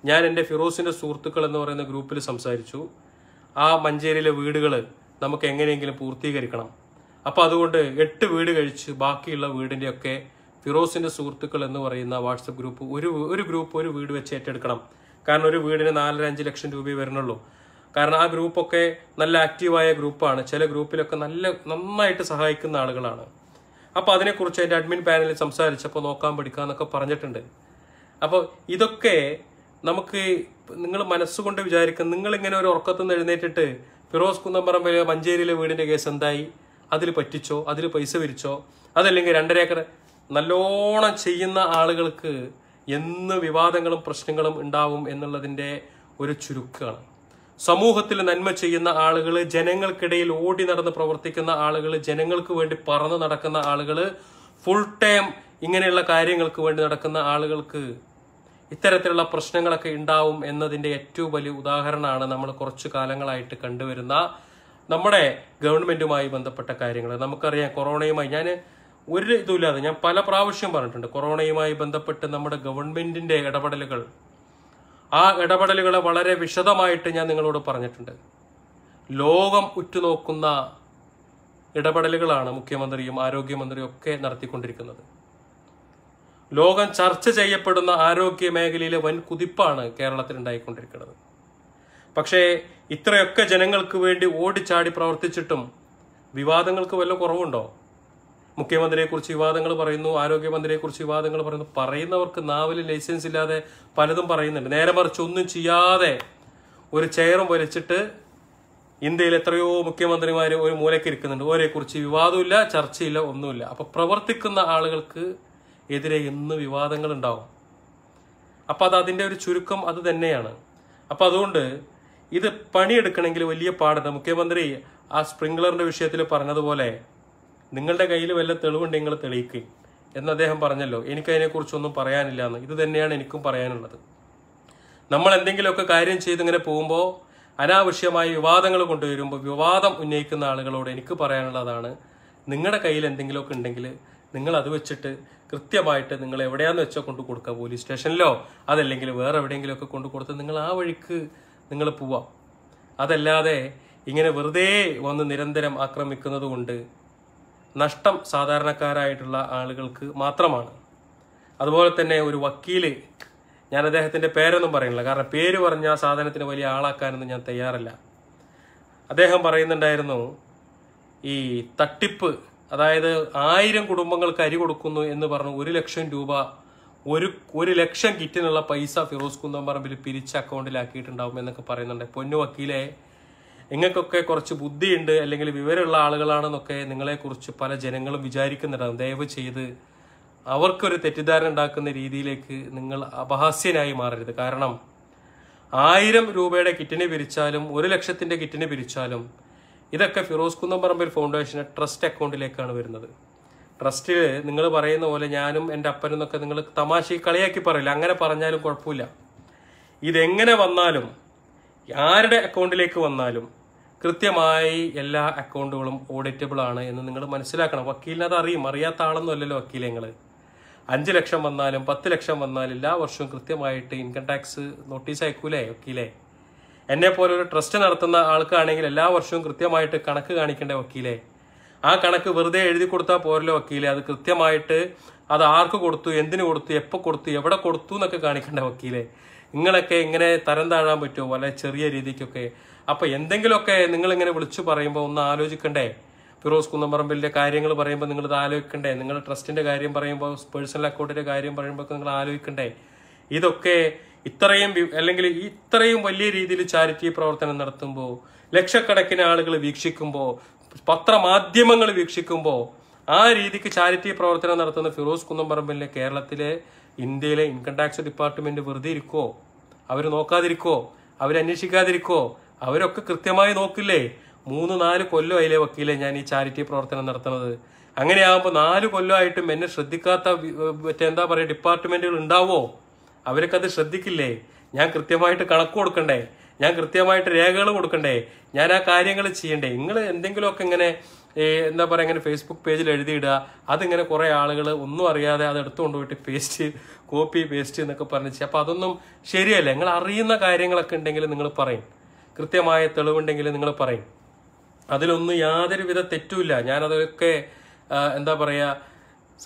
ഞാൻ എൻ്റെ ഫിറോസിൻ്റെ സുഹൃത്തുക്കൾ എന്ന് പറയുന്ന ഗ്രൂപ്പിൽ സംസാരിച്ചു ആ മഞ്ചേരിയിലെ വീടുകൾ നമുക്ക് എങ്ങനെയെങ്കിലും പൂർത്തീകരിക്കണം അപ്പോൾ അതുകൊണ്ട് എട്ട് വീട് കഴിച്ച് ബാക്കിയുള്ള വീടിൻ്റെയൊക്കെ ഫിറോസിൻ്റെ സുഹൃത്തുക്കൾ എന്ന് പറയുന്ന വാട്സപ്പ് ഗ്രൂപ്പ് ഒരു ഒരു ഗ്രൂപ്പ് ഒരു വീട് വെച്ച് ഏറ്റെടുക്കണം കാരണം ഒരു വീടിന് നാലര അഞ്ച് ലക്ഷം രൂപയെ വരുന്നുള്ളൂ കാരണം ആ ഗ്രൂപ്പൊക്കെ നല്ല ആക്റ്റീവായ ഗ്രൂപ്പാണ് ചില ഗ്രൂപ്പിലൊക്കെ നല്ല നന്നായിട്ട് സഹായിക്കുന്ന ആളുകളാണ് അപ്പോൾ അതിനെക്കുറിച്ച് എൻ്റെ അഡ്മിൻ പാനലിൽ സംസാരിച്ചപ്പോൾ നോക്കാൻ എന്നൊക്കെ പറഞ്ഞിട്ടുണ്ട് അപ്പോൾ ഇതൊക്കെ നമുക്ക് നിങ്ങൾ മനസ്സുകൊണ്ട് വിചാരിക്കും നിങ്ങളിങ്ങനെ ഒരു ഉറക്കത്തിൽ എഴുന്നേറ്റിട്ട് ഫിറോസ് കുന്നമ്പറമ്പിലെ മഞ്ചേരിയിലെ വീടിൻ്റെ കേസ് എന്തായി അതിൽ പറ്റിച്ചോ അതിൽ പൈസ വിരിച്ചോ അതല്ലെങ്കിൽ രണ്ടര ഏക്കർ നല്ലോണം ചെയ്യുന്ന ആളുകൾക്ക് എന്ന് വിവാദങ്ങളും പ്രശ്നങ്ങളും ഉണ്ടാവും എന്നുള്ളതിൻ്റെ ഒരു ചുരുക്കമാണ് സമൂഹത്തിൽ നന്മ ചെയ്യുന്ന ആളുകൾ ജനങ്ങൾക്കിടയിൽ ഓടി നടന്ന് പ്രവർത്തിക്കുന്ന ആളുകൾ ജനങ്ങൾക്ക് വേണ്ടി പറന്ന് നടക്കുന്ന ആളുകൾ ഫുൾ ടൈം ഇങ്ങനെയുള്ള കാര്യങ്ങൾക്ക് വേണ്ടി നടക്കുന്ന ആളുകൾക്ക് ഇത്തരത്തിലുള്ള പ്രശ്നങ്ങളൊക്കെ ഉണ്ടാവും എന്നതിൻ്റെ ഏറ്റവും വലിയ ഉദാഹരണമാണ് നമ്മൾ കുറച്ചു കാലങ്ങളായിട്ട് കണ്ടുവരുന്ന നമ്മുടെ ഗവൺമെന്റുമായി ബന്ധപ്പെട്ട കാര്യങ്ങൾ നമുക്കറിയാം കൊറോണയുമായി ഞാൻ ഒരു ഇതുമില്ലാതെ ഞാൻ പല പ്രാവശ്യം പറഞ്ഞിട്ടുണ്ട് കൊറോണയുമായി ബന്ധപ്പെട്ട് നമ്മുടെ ഗവൺമെന്റിന്റെ ഇടപെടലുകൾ ആ ഇടപെടലുകളെ വളരെ വിശദമായിട്ട് ഞാൻ നിങ്ങളോട് പറഞ്ഞിട്ടുണ്ട് ലോകം ഉറ്റുനോക്കുന്ന ഇടപെടലുകളാണ് മുഖ്യമന്ത്രിയും ആരോഗ്യമന്ത്രിയും ഒക്കെ നടത്തിക്കൊണ്ടിരിക്കുന്നത് ലോകം ചർച്ച ചെയ്യപ്പെടുന്ന ആരോഗ്യ മേഖലയിലെ വൻ കുതിപ്പാണ് കേരളത്തിൽ ഉണ്ടായിക്കൊണ്ടിരിക്കുന്നത് പക്ഷേ ഇത്രയൊക്കെ ജനങ്ങൾക്ക് വേണ്ടി ഓടിച്ചാടി പ്രവർത്തിച്ചിട്ടും വിവാദങ്ങൾക്ക് വല്ല കുറവുണ്ടോ മുഖ്യമന്ത്രിയെ കുറിച്ച് വിവാദങ്ങൾ പറയുന്നു കുറിച്ച് വിവാദങ്ങൾ പറയുന്നു പറയുന്നവർക്ക് നാവിൽ ലൈസൻസ് ഇല്ലാതെ പലതും പറയുന്നുണ്ട് നേരെ മറിച്ച് ഒന്നും ചെയ്യാതെ ഒരു ചെയറും വലിച്ചിട്ട് ഇന്ത്യയിൽ എത്രയോ മുഖ്യമന്ത്രിമാർ ഒരു മൂലയ്ക്ക് ഇരിക്കുന്നുണ്ട് ഓരെക്കുറിച്ച് വിവാദമില്ല ചർച്ചയില്ല ഒന്നുമില്ല അപ്പോൾ പ്രവർത്തിക്കുന്ന ആളുകൾക്ക് എതിരെ എന്ന് വിവാദങ്ങൾ ഉണ്ടാവും അപ്പോൾ അത് അതിന്റെ ഒരു ചുരുക്കം അത് തന്നെയാണ് അപ്പോൾ അതുകൊണ്ട് ഇത് പണിയെടുക്കണമെങ്കിൽ വലിയ പാടുണ്ട് മുഖ്യമന്ത്രി ആ സ്പ്രിംഗ്ലറിൻ്റെ വിഷയത്തിൽ പറഞ്ഞതുപോലെ നിങ്ങളുടെ കയ്യിൽ വല്ല തെളിവുണ്ടെങ്കിൽ നിങ്ങൾ തെളിയിക്കുക എന്ന് അദ്ദേഹം പറഞ്ഞല്ലോ എനിക്കതിനെക്കുറിച്ചൊന്നും പറയാനില്ല എന്ന് ഇത് തന്നെയാണ് എനിക്കും പറയാനുള്ളത് നമ്മൾ എന്തെങ്കിലുമൊക്കെ കാര്യം ചെയ്തിങ്ങനെ പോകുമ്പോൾ അനാവശ്യമായ വിവാദങ്ങൾ കൊണ്ടുവരുമ്പോൾ വിവാദം ഉന്നയിക്കുന്ന ആളുകളോട് എനിക്ക് പറയാനുള്ളതാണ് നിങ്ങളുടെ കയ്യിൽ എന്തെങ്കിലുമൊക്കെ ഉണ്ടെങ്കിൽ നിങ്ങൾ അത് വെച്ചിട്ട് കൃത്യമായിട്ട് നിങ്ങൾ എവിടെയാന്ന് വെച്ചാൽ കൊണ്ടു കൊടുക്കുക പോലീസ് സ്റ്റേഷനിലോ അതല്ലെങ്കിൽ വേറെ എവിടെയെങ്കിലുമൊക്കെ കൊണ്ടു കൊടുത്ത് നിങ്ങൾ ആ വഴിക്ക് നിങ്ങൾ പോവാം അതല്ലാതെ ഇങ്ങനെ വെറുതെ വന്ന് നിരന്തരം ആക്രമിക്കുന്നത് കൊണ്ട് നഷ്ടം സാധാരണക്കാരായിട്ടുള്ള ആളുകൾക്ക് മാത്രമാണ് അതുപോലെ തന്നെ ഒരു വക്കീല് ഞാൻ അദ്ദേഹത്തിൻ്റെ പേരൊന്നും പറയുന്നില്ല കാരണം പേര് പറഞ്ഞ ആ സാധനത്തിന് വലിയ ആളാക്കാനൊന്നും ഞാൻ തയ്യാറല്ല അദ്ദേഹം പറയുന്നുണ്ടായിരുന്നു ഈ തട്ടിപ്പ് അതായത് ആയിരം കുടുംബങ്ങൾക്ക് അരി കൊടുക്കുന്നു എന്ന് പറഞ്ഞു ഒരു ലക്ഷം രൂപ ഒരു ഒരു ലക്ഷം കിറ്റിനുള്ള പൈസ ഫിറോസ് കുന്തം പറമ്പിൽ പിരിച്ച് അക്കൗണ്ടിലാക്കിയിട്ടുണ്ടാവും എന്നൊക്കെ പറയുന്നുണ്ട് പൊന്നു വക്കീലെ നിങ്ങൾക്കൊക്കെ കുറച്ച് ബുദ്ധിയുണ്ട് അല്ലെങ്കിൽ വിവരമുള്ള ആളുകളാണെന്നൊക്കെ നിങ്ങളെക്കുറിച്ച് പല ജനങ്ങളും വിചാരിക്കുന്നുണ്ടാകും ദയവ് ചെയ്ത് അവർക്കൊരു തെറ്റിദ്ധാരണ ഉണ്ടാക്കുന്ന രീതിയിലേക്ക് നിങ്ങൾ അപഹാസ്യനായി മാറരുത് കാരണം ആയിരം രൂപയുടെ കിറ്റിന് പിരിച്ചാലും ഒരു ലക്ഷത്തിൻ്റെ കിറ്റിന് പിരിച്ചാലും ഇതൊക്കെ ഫിറോസ് കുന്നംപറമ്പിൽ ഫൗണ്ടേഷൻ്റെ ട്രസ്റ്റ് അക്കൗണ്ടിലേക്കാണ് വരുന്നത് ട്രസ്റ്റിൽ നിങ്ങൾ പറയുന്ന പോലെ ഞാനും എൻ്റെ അപ്പനും എന്നൊക്കെ നിങ്ങൾ തമാശ കളിയാക്കി പറയില്ല അങ്ങനെ പറഞ്ഞാലും കുഴപ്പമില്ല ഇതെങ്ങനെ വന്നാലും ആരുടെ അക്കൗണ്ടിലേക്ക് വന്നാലും കൃത്യമായി എല്ലാ അക്കൗണ്ടുകളും ഓഡിറ്റബിൾ ആണ് എന്ന് നിങ്ങൾ മനസ്സിലാക്കണം വക്കീലിന് അത് അറിയും അറിയാത്ത ആളൊന്നുമല്ലല്ലോ വക്കീലെ നിങ്ങൾ അഞ്ച് ലക്ഷം വന്നാലും പത്ത് ലക്ഷം വന്നാലും എല്ലാ വർഷവും കൃത്യമായിട്ട് ഇൻകം ടാക്സ് നോട്ടീസ് അയക്കൂലേ വക്കീലെ എന്നെ പോലെ ഒരു ട്രസ്റ്റ് നടത്തുന്ന ആൾക്കാണെങ്കിൽ എല്ലാ വർഷവും കൃത്യമായിട്ട് കണക്ക് കാണിക്കേണ്ട വക്കീലെ ആ കണക്ക് വെറുതെ എഴുതി കൊടുത്താൽ പോരല്ലോ വക്കീലെ അത് കൃത്യമായിട്ട് അത് ആർക്ക് കൊടുത്തു എന്തിനു കൊടുത്തു എപ്പോൾ കൊടുത്തു എവിടെ കൊടുത്തു എന്നൊക്കെ കാണിക്കേണ്ട വക്കീലെ നിങ്ങളൊക്കെ ഇങ്ങനെ തരം താഴാൻ പറ്റുമോ വളരെ ചെറിയ രീതിക്കൊക്കെ അപ്പോൾ എന്തെങ്കിലുമൊക്കെ ഇങ്ങനെ വിളിച്ചു പറയുമ്പോൾ ഒന്ന് ആലോചിക്കണ്ടേ ഫിറോസ് കുന്നമ്പറമ്പിലെ കാര്യങ്ങൾ പറയുമ്പോൾ ഇത് ആലോചിക്കണ്ടേ നിങ്ങളുടെ ട്രസ്റ്റിന്റെ കാര്യം പറയുമ്പോൾ പേഴ്സണൽ അക്കൗണ്ടിന്റെ കാര്യം പറയുമ്പോൾ നിങ്ങൾ ആലോചിക്കണ്ടേ ഇതൊക്കെ ഇത്രയും അല്ലെങ്കിൽ ഇത്രയും വലിയ രീതിയിൽ ചാരിറ്റി പ്രവർത്തനം നടത്തുമ്പോൾ ലക്ഷക്കണക്കിന് ആളുകൾ വീക്ഷിക്കുമ്പോൾ പത്രമാധ്യമങ്ങൾ വീക്ഷിക്കുമ്പോൾ ആ രീതിക്ക് ചാരിറ്റി പ്രവർത്തനം നടത്തുന്ന ഫിറോസ് കുന്നമ്പറമ്പിലെ കേരളത്തിലെ ഇന്ത്യയിലെ ഇൻകം ടാക്സ് ഡിപ്പാർട്ട്മെന്റ് വെറുതെ ഇരിക്കോ അവർ നോക്കാതിരിക്കോ അവരന്വേഷിക്കാതിരിക്കോ അവരൊക്കെ കൃത്യമായി നോക്കില്ലേ മൂന്ന് നാല് കൊല്ലം അതിലെ വക്കീലെ ഞാൻ ഈ ചാരിറ്റി പ്രവർത്തനം നടത്തുന്നത് അങ്ങനെയാകുമ്പോൾ നാല് കൊല്ലമായിട്ടും എന്നെ ശ്രദ്ധിക്കാത്ത മറ്റേ എന്താ പറയുക ഡിപ്പാർട്ട്മെന്റുകൾ ഉണ്ടാവോ അവരൊക്കെ അത് ശ്രദ്ധിക്കില്ലേ ഞാൻ കൃത്യമായിട്ട് കണക്ക് കൊടുക്കണ്ടേ ഞാൻ കൃത്യമായിട്ട് രേഖകൾ കൊടുക്കണ്ടേ ഞാൻ ആ കാര്യങ്ങൾ ചെയ്യണ്ടേ നിങ്ങൾ എന്തെങ്കിലുമൊക്കെ ഇങ്ങനെ എന്താ പറയുക ഇങ്ങനെ ഫേസ്ബുക്ക് പേജിൽ എഴുതിയിടുക അതിങ്ങനെ കുറേ ആളുകൾ ഒന്നും അറിയാതെ അത് എടുത്തു കൊണ്ടുപോയിട്ട് പേസ്റ്റ് കോപ്പി പേസ്റ്റ് എന്നൊക്കെ പറഞ്ഞു അപ്പോൾ അതൊന്നും ശരിയല്ല നിങ്ങൾ അറിയുന്ന കാര്യങ്ങളൊക്കെ ഉണ്ടെങ്കിൽ നിങ്ങൾ പറയും കൃത്യമായ തെളിവുണ്ടെങ്കിൽ നിങ്ങൾ പറയും അതിലൊന്നും യാതൊരുവിധ തെറ്റുമില്ല ഞാനതൊക്കെ എന്താ പറയുക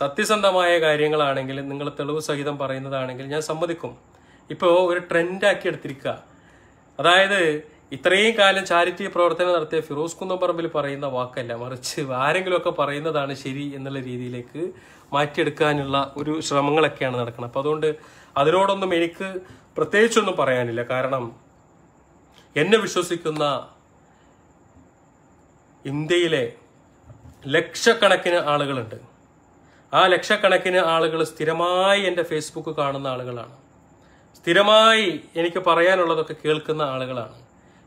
സത്യസന്ധമായ കാര്യങ്ങളാണെങ്കിൽ നിങ്ങൾ തെളിവ് സഹിതം പറയുന്നതാണെങ്കിൽ ഞാൻ സമ്മതിക്കും ഇപ്പോൾ ഒരു ട്രെൻഡാക്കി എടുത്തിരിക്കുക അതായത് ഇത്രയും കാലം ചാരിറ്റി പ്രവർത്തനം നടത്തിയ ഫിറോസ് കുന്നംപറമ്പിൽ പറയുന്ന വാക്കല്ല മറിച്ച് ആരെങ്കിലുമൊക്കെ പറയുന്നതാണ് ശരി എന്നുള്ള രീതിയിലേക്ക് മാറ്റിയെടുക്കാനുള്ള ഒരു ശ്രമങ്ങളൊക്കെയാണ് നടക്കുന്നത് അപ്പോൾ അതുകൊണ്ട് അതിനോടൊന്നും എനിക്ക് പ്രത്യേകിച്ചൊന്നും പറയാനില്ല കാരണം എന്നെ വിശ്വസിക്കുന്ന ഇന്ത്യയിലെ ലക്ഷക്കണക്കിന് ആളുകളുണ്ട് ആ ലക്ഷക്കണക്കിന് ആളുകൾ സ്ഥിരമായി എൻ്റെ ഫേസ്ബുക്ക് കാണുന്ന ആളുകളാണ് സ്ഥിരമായി എനിക്ക് പറയാനുള്ളതൊക്കെ കേൾക്കുന്ന ആളുകളാണ്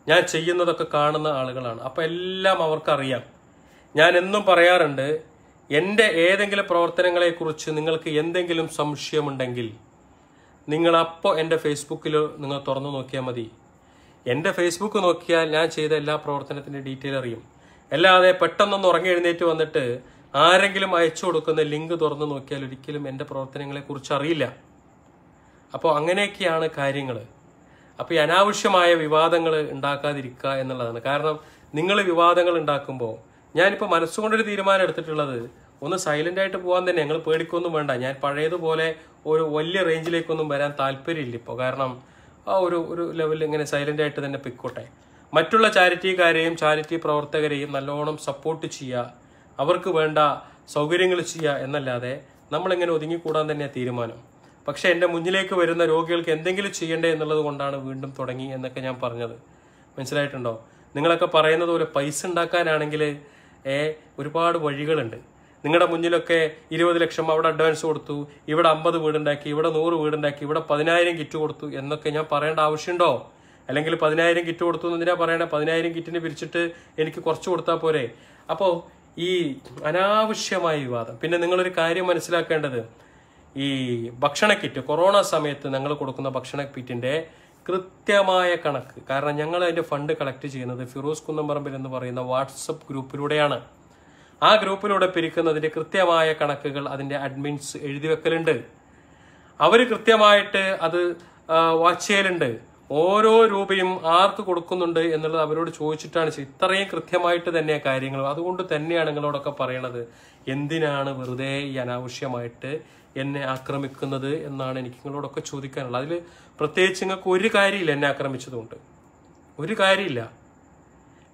ഞാൻ ചെയ്യുന്നതൊക്കെ കാണുന്ന ആളുകളാണ് അപ്പം എല്ലാം അവർക്കറിയാം ഞാൻ എന്നും പറയാറുണ്ട് എൻ്റെ ഏതെങ്കിലും പ്രവർത്തനങ്ങളെക്കുറിച്ച് നിങ്ങൾക്ക് എന്തെങ്കിലും സംശയമുണ്ടെങ്കിൽ നിങ്ങൾ എൻ്റെ ഫേസ്ബുക്കിൽ നിങ്ങൾ തുറന്നു നോക്കിയാൽ മതി എൻ്റെ ഫേസ്ബുക്ക് നോക്കിയാൽ ഞാൻ ചെയ്ത എല്ലാ പ്രവർത്തനത്തിൻ്റെ ഡീറ്റെയിൽ അറിയും അല്ലാതെ പെട്ടെന്നൊന്ന് ഉറങ്ങി എഴുന്നേറ്റ് വന്നിട്ട് ആരെങ്കിലും അയച്ചു കൊടുക്കുന്ന ലിങ്ക് തുറന്ന് നോക്കിയാൽ ഒരിക്കലും എൻ്റെ പ്രവർത്തനങ്ങളെക്കുറിച്ച് അറിയില്ല അപ്പോൾ അങ്ങനെയൊക്കെയാണ് കാര്യങ്ങൾ അപ്പോൾ ഈ അനാവശ്യമായ വിവാദങ്ങൾ ഉണ്ടാക്കാതിരിക്കുക എന്നുള്ളതാണ് കാരണം നിങ്ങൾ വിവാദങ്ങൾ ഉണ്ടാക്കുമ്പോൾ ഞാനിപ്പോൾ മനസ്സുകൊണ്ടൊരു തീരുമാനം എടുത്തിട്ടുള്ളത് ഒന്ന് സൈലന്റ് ആയിട്ട് പോകാൻ തന്നെ ഞങ്ങൾ പേടിക്കൊന്നും വേണ്ട ഞാൻ പഴയതുപോലെ ഒരു വലിയ റേഞ്ചിലേക്കൊന്നും വരാൻ താല്പര്യമില്ല ഇപ്പോൾ കാരണം ആ ഒരു ഒരു ലെവലിൽ ഇങ്ങനെ സൈലൻ്റ് ആയിട്ട് തന്നെ പിക്കോട്ടെ മറ്റുള്ള ചാരിറ്റിക്കാരെയും ചാരിറ്റി പ്രവർത്തകരെയും നല്ലോണം സപ്പോർട്ട് ചെയ്യുക അവർക്ക് വേണ്ട സൗകര്യങ്ങൾ ചെയ്യുക എന്നല്ലാതെ നമ്മളിങ്ങനെ ഒതുങ്ങിക്കൂടാൻ തന്നെയാണ് തീരുമാനം പക്ഷേ എൻ്റെ മുന്നിലേക്ക് വരുന്ന രോഗികൾക്ക് എന്തെങ്കിലും ചെയ്യണ്ടേ എന്നുള്ളത് കൊണ്ടാണ് വീണ്ടും തുടങ്ങി എന്നൊക്കെ ഞാൻ പറഞ്ഞത് മനസ്സിലായിട്ടുണ്ടോ നിങ്ങളൊക്കെ പറയുന്നത് പോലെ പൈസ ഉണ്ടാക്കാനാണെങ്കിൽ ഒരുപാട് വഴികളുണ്ട് നിങ്ങളുടെ മുന്നിലൊക്കെ ഇരുപത് ലക്ഷം അവിടെ അഡ്വാൻസ് കൊടുത്തു ഇവിടെ അമ്പത് വീടുണ്ടാക്കി ഇവിടെ നൂറ് വീടുണ്ടാക്കി ഇവിടെ പതിനായിരം കിറ്റ് കൊടുത്തു എന്നൊക്കെ ഞാൻ പറയേണ്ട ആവശ്യമുണ്ടോ അല്ലെങ്കിൽ പതിനായിരം കിറ്റ് കൊടുത്തു എന്നതിനാ പറയണേ പതിനായിരം കിറ്റിന് പിരിച്ചിട്ട് എനിക്ക് കുറച്ച് കൊടുത്താൽ പോരെ അപ്പോൾ ഈ അനാവശ്യമായ വിവാദം പിന്നെ നിങ്ങളൊരു കാര്യം മനസ്സിലാക്കേണ്ടത് ഈ ഭക്ഷണ കിറ്റ് കൊറോണ സമയത്ത് ഞങ്ങൾ കൊടുക്കുന്ന ഭക്ഷണ കിറ്റിൻ്റെ കൃത്യമായ കണക്ക് കാരണം ഞങ്ങൾ അതിൻ്റെ ഫണ്ട് കളക്ട് ചെയ്യുന്നത് ഫിറോസ് കുന്നംപറമ്പിൽ എന്ന് പറയുന്ന വാട്സപ്പ് ഗ്രൂപ്പിലൂടെയാണ് ആ ഗ്രൂപ്പിലൂടെ പിരിക്കുന്നതിൻ്റെ കൃത്യമായ കണക്കുകൾ അതിൻ്റെ അഡ്മിൻസ് എഴുതി വെക്കലുണ്ട് അവർ കൃത്യമായിട്ട് അത് വാച്ച് ചെയ്യലുണ്ട് ഓരോ രൂപയും ആർക്ക് കൊടുക്കുന്നുണ്ട് എന്നുള്ളത് അവരോട് ചോദിച്ചിട്ടാണ് ഇത്രയും കൃത്യമായിട്ട് തന്നെ കാര്യങ്ങൾ അതുകൊണ്ട് തന്നെയാണ് നിങ്ങളോടൊക്കെ പറയണത് എന്തിനാണ് വെറുതെ ഈ അനാവശ്യമായിട്ട് എന്നെ ആക്രമിക്കുന്നത് എന്നാണ് എനിക്ക് നിങ്ങളോടൊക്കെ ചോദിക്കാനുള്ളത് അതിൽ പ്രത്യേകിച്ച് നിങ്ങൾക്ക് ഒരു കാര്യമില്ല എന്നെ ആക്രമിച്ചതുകൊണ്ട് ഒരു കാര്യമില്ല